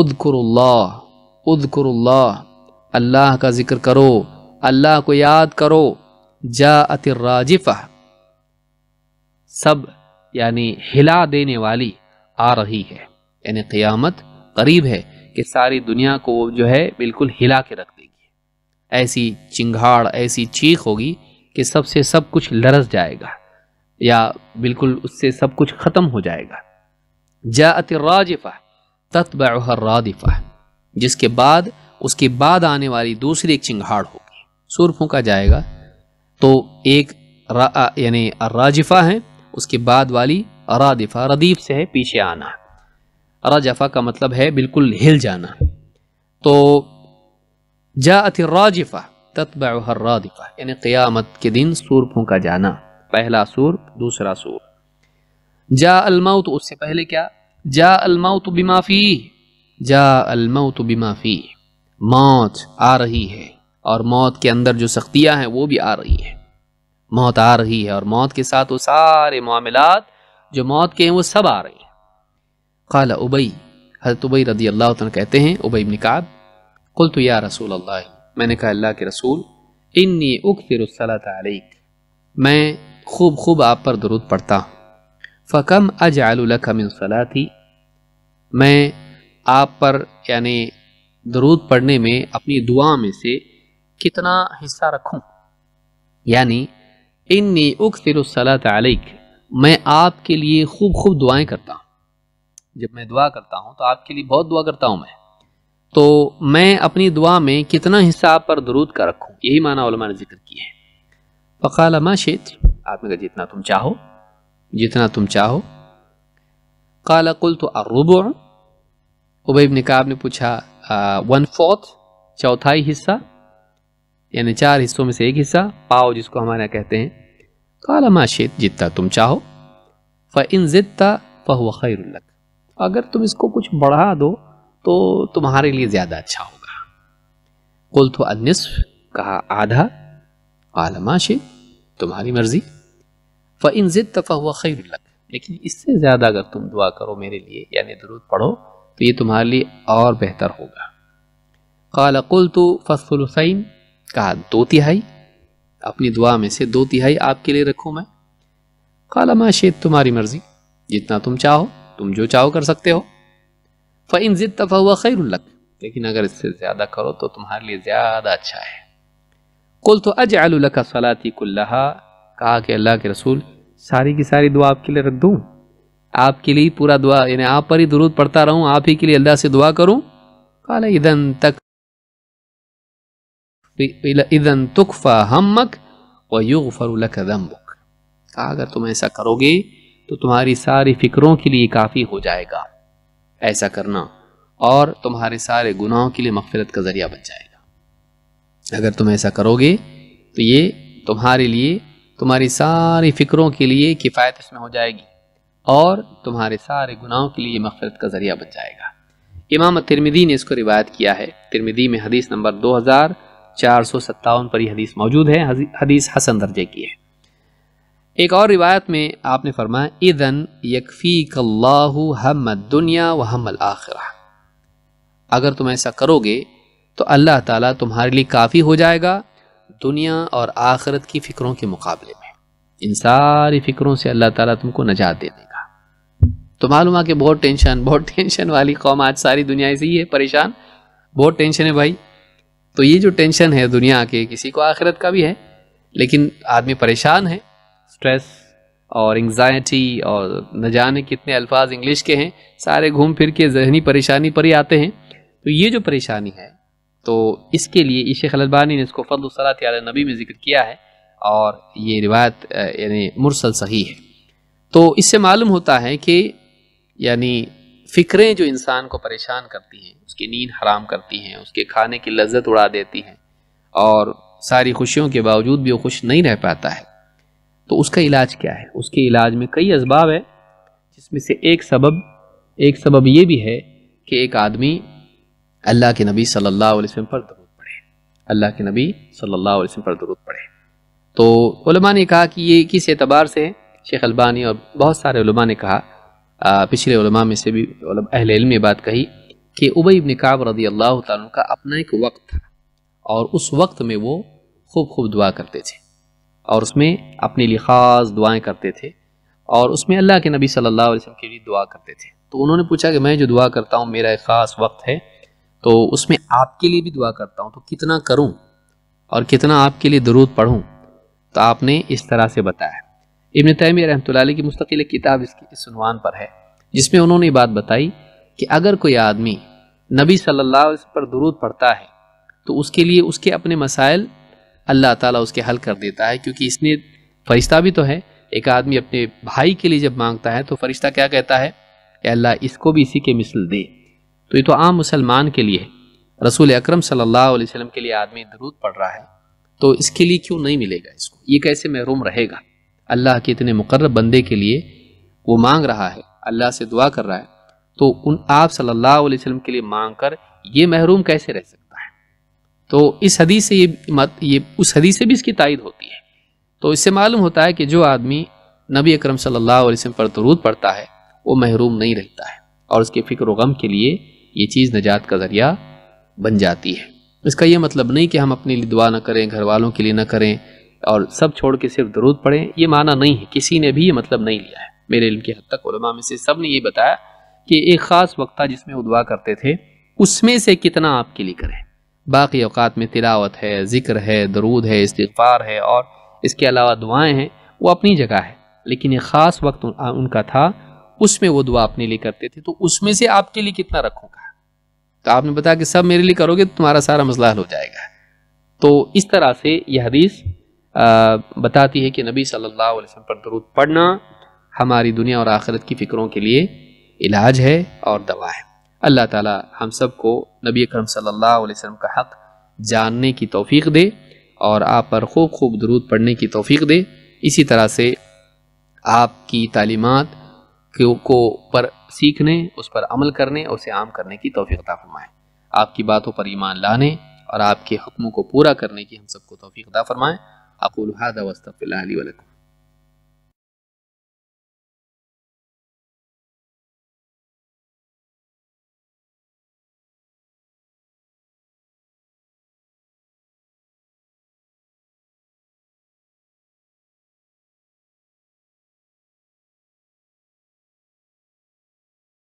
A: उदकुरुल्लाह उदकर अल्लाह का ज़िक्र करो अल्लाह को याद करो जा अतिराजिफ़ा सब यानी हिला देने वाली आ रही है यानी क़ियामत करीब है कि सारी दुनिया को जो है बिल्कुल हिला के रख देगी ऐसी चिंगाड़ ऐसी चीख होगी कि सबसे सब कुछ लरस जाएगा या बिल्कुल उससे सब कुछ ख़त्म हो जाएगा जा अतिराजिफ़ा तत्बर रादिफ़ा जिसके बाद उसके बाद आने वाली दूसरी एक चिंगाड़ होगी सुर फूका जाएगा तो एक रा, यानी राजिफा है उसके बाद वाली रादिफा रदीफ से है पीछे आना राजफा का मतलब है बिल्कुल हिल जाना तो जा अति राजिफा तत्बर रादिफा यानी क्यामत के दिन सुर फूका जाना पहला सुर दूसरा सुर जा अलमाउत उससे पहले क्या जा अलमाउत बिमाफ़ी जा अलमऊ तो बिमाफ़ी मौत आ रही है और मौत के अंदर जो सख्तियां हैं वो भी आ रही है मौत आ रही है और मौत के साथ वो सारे मामलात जो मौत के हैं वो सब आ रहे हैं काला उबई हजरत उबई रदी अल्लाह तन कहते हैं उबई निकाब कुल तो या रसूल अल्लाह मैंने कहा अल्लाह के रसूल इन्नी उकसलात आलिक मैं खूब खूब आप पर दरुद पढ़ता हूँ फ़कम अजाल कमिन सलाती मैं आप पर यानी दरूद पढ़ने में अपनी दुआ में से कितना हिस्सा रखूं यानी इन्नी उकसलात आलिक मैं आपके लिए खूब खूब दुआएं करता हूं जब मैं दुआ करता हूं तो आपके लिए बहुत दुआ करता हूं मैं तो मैं अपनी दुआ में कितना हिस्सा आप पर दरूद का रखूं यही माना ने जिक्र किया है फ़काल मा आपने कहा जितना तुम चाहो जितना तुम चाहो काला कुल तो अरूब उबई इब्न काब ने पूछा वन फोर्थ चौथाई हिस्सा यानी चार हिस्सों में से एक हिस्सा पाओ जिसको हमारे यहाँ कहते हैं काला माशेद जितना तुम चाहो फ़ इन ज़िद्ता फ़हु खैरुल्लक अगर तुम इसको कुछ बढ़ा दो तो तुम्हारे लिए ज़्यादा अच्छा होगा कुल तो अनसफ कहा आधा काला माशेद तुम्हारी मर्ज़ी फ़ इन ज़िद्द फ़हु खैरुल्लक लेकिन इससे ज़्यादा अगर तुम दुआ करो मेरे लिए यानी दरूद पढ़ो तो ये तुम्हारे लिए और बेहतर होगा काला कुल तो फसफुलसैन कहा दो तिहाई अपनी दुआ में से दो तिहाई आपके लिए रखूँ मैं काला माशे तुम्हारी मर्जी जितना तुम चाहो तुम जो चाहो कर सकते हो फ़ैन ज़िद तफा हुआ उल्लक लेकिन अगर इससे ज़्यादा करो तो तुम्हारे लिए ज़्यादा अच्छा है कुल तो अज का सलाती कुल्ला कहा कि अल्लाह के रसूल सारी की सारी दुआ आपके लिए रख दूँ आपके लिए पूरा दुआ यानी आप पर ही दुरूद पढ़ता रहूं आप ही के लिए अल्लाह से दुआ करूं कल इधन तक इधन तुकफा हमक व युग फरुलक कहा अगर तुम ऐसा करोगे तो तुम्हारी सारी फिक्रों के लिए काफ़ी हो जाएगा ऐसा करना और तुम्हारे सारे गुनाहों के लिए मफफरत का ज़रिया बन जाएगा अगर तुम ऐसा करोगे तो ये तुम्हारे लिए तुम्हारी सारी फिक्रों के लिए किफ़ायत इसमें हो जाएगी और तुम्हारे सारे गुनाहों के लिए मफरत का ज़रिया बन जाएगा इमाम तिरमिदी ने इसको रिवायत किया है तिरमिदी में हदीस नंबर दो हज़ार चार सौ सत्तावन पर यह हदीस मौजूद है हदीस हसन दर्जे की है एक और रिवायत में आपने फरमाया इदन यकफ़ी कल्लाहु हम दुनिया व हम आखिरा अगर तुम ऐसा करोगे तो अल्लाह ताला तुम्हारे लिए काफ़ी हो जाएगा दुनिया और आखरत की फ़िक्रों के मुकाबले में इन सारी फ़िक्रों से अल्लाह ताला तुमको नजात दे देगा तो मालूम है कि बहुत टेंशन बहुत टेंशन वाली कौम आज सारी दुनिया ऐसी ही है परेशान बहुत टेंशन है भाई तो ये जो टेंशन है दुनिया के किसी को आखिरत का भी है लेकिन आदमी परेशान है स्ट्रेस और एंगजाइटी और न जाने कितने अल्फाज इंग्लिश के हैं सारे घूम फिर के जहनी परेशानी पर ही आते हैं तो ये जो परेशानी है तो इसके लिए शेख खलबानी ने इसको फल सलात नबी में जिक्र किया है और ये रिवायत यानी मुरसल सही है तो इससे मालूम होता है कि यानी फिक्रें जो इंसान को परेशान करती हैं उसकी नींद हराम करती हैं उसके खाने की लज्जत उड़ा देती हैं और सारी खुशियों के बावजूद भी वो खुश नहीं रह पाता है तो उसका इलाज क्या है उसके इलाज में कई इसबाब है जिसमें से एक सबब एक सबब ये भी है कि एक आदमी अल्लाह के नबी सल्लल्लाहु अलैहि वसल्लम पर दरूद पढ़े अल्लाह के नबी सल्लल्लाहु अलैहि वसल्लम पर दरूद पढ़े तो उलमा ने कहा कि ये किस एतबार से शेख अलबानी और बहुत सारे उलमा ने कहा पिछले में से भी अहल इलम बात कही कि उबई इबन काब रदी अल्लाह तुम का अपना एक वक्त था और उस वक्त में वो खूब खूब दुआ करते थे और उसमें अपने लिए ख़ास दुआएं करते थे और उसमें अल्लाह के नबी सल्लल्लाहु अलैहि वसल्लम के लिए दुआ करते थे तो उन्होंने पूछा कि मैं जो दुआ करता हूँ मेरा एक ख़ास वक्त है तो उसमें आपके लिए भी दुआ करता हूँ तो कितना करूँ और कितना आपके लिए दरूद पढ़ूँ तो आपने इस तरह से बताया इबन तैमिया रहमत की मुस्तकिल किताब इसकी इस उनवान पर है जिसमें उन्होंने ये बात बताई कि अगर कोई आदमी नबी सल्लल्लाहु अलैहि वसल्लम पर दुरूद पढ़ता है तो उसके लिए उसके अपने मसाइल अल्लाह ताला उसके हल कर देता है क्योंकि इसने फरिश्ता भी तो है एक आदमी अपने भाई के लिए जब मांगता है तो फरिश्ता क्या कहता है कि अल्लाह इसको भी इसी के मिसल दे तो ये तो आम मुसलमान के लिए रसूल अकरम सल्लल्लाहु अलैहि वसल्लम के लिए आदमी दरूद पढ़ रहा है तो इसके लिए क्यों नहीं मिलेगा इसको ये कैसे महरूम रहेगा अल्लाह के इतने मुकर बंदे के लिए वो मांग रहा है अल्लाह से दुआ कर रहा है तो उन आप सल्लल्लाहु अलैहि वसल्लम के लिए मांग कर ये महरूम कैसे रह सकता है तो इस हदीस से ये मत ये उस हदीस से भी इसकी तायद होती है तो इससे मालूम होता है कि जो आदमी नबी अकरम सल्लल्लाहु अलैहि वसल्लम पर दरूद पड़ता है वो महरूम नहीं रहता है और उसके फ़िक्र गम के लिए ये चीज़ नजात का ज़रिया बन जाती है इसका यह मतलब नहीं कि हम अपने लिए दुआ ना करें घर वालों के लिए ना करें और सब छोड़ के सिर्फ दरूद पढ़ें ये माना नहीं है किसी ने भी ये मतलब नहीं लिया है मेरे इल्म की हद तक उलमा में से सब ने ये बताया कि एक ख़ास वक्त था जिसमें उदवा करते थे उसमें से कितना आपके लिए करें बाकी अवकात में तिलावत है ज़िक्र है दरूद है इस्तफ़ार है और इसके अलावा दुआएँ हैं वो अपनी जगह है लेकिन एक ख़ास वक्त उनका था उसमें वो दुआ अपने लिए करते थे तो उसमें से आपके लिए कितना रखूँगा तो आपने बताया कि सब मेरे लिए करोगे तो तुम्हारा सारा मसला हल हो जाएगा तो इस तरह से यह हदीस बताती है कि नबी सल्लल्लाहु अलैहि वसल्लम पर दरूद पढ़ना हमारी दुनिया और आखिरत की फ़िक्रों के लिए इलाज है और दवा है अल्लाह ताला हम सब को नबी करम सल्लल्लाहु अलैहि वसल्लम का हक़ जानने की तौफीक दे और आप पर खूब खूब दरूद पढ़ने की तौफीक दे इसी तरह से आपकी तालीमत को पर सीखने उस पर अमल करने और उसे आम करने की तोफ़ीता फरमाएँ आपकी बातों पर ईमान लाने और आपके हुक्मों को पूरा करने की हम सबको तोफ़ीदा फरमाएँ أقول هذا وأستغفر الله لي ولكم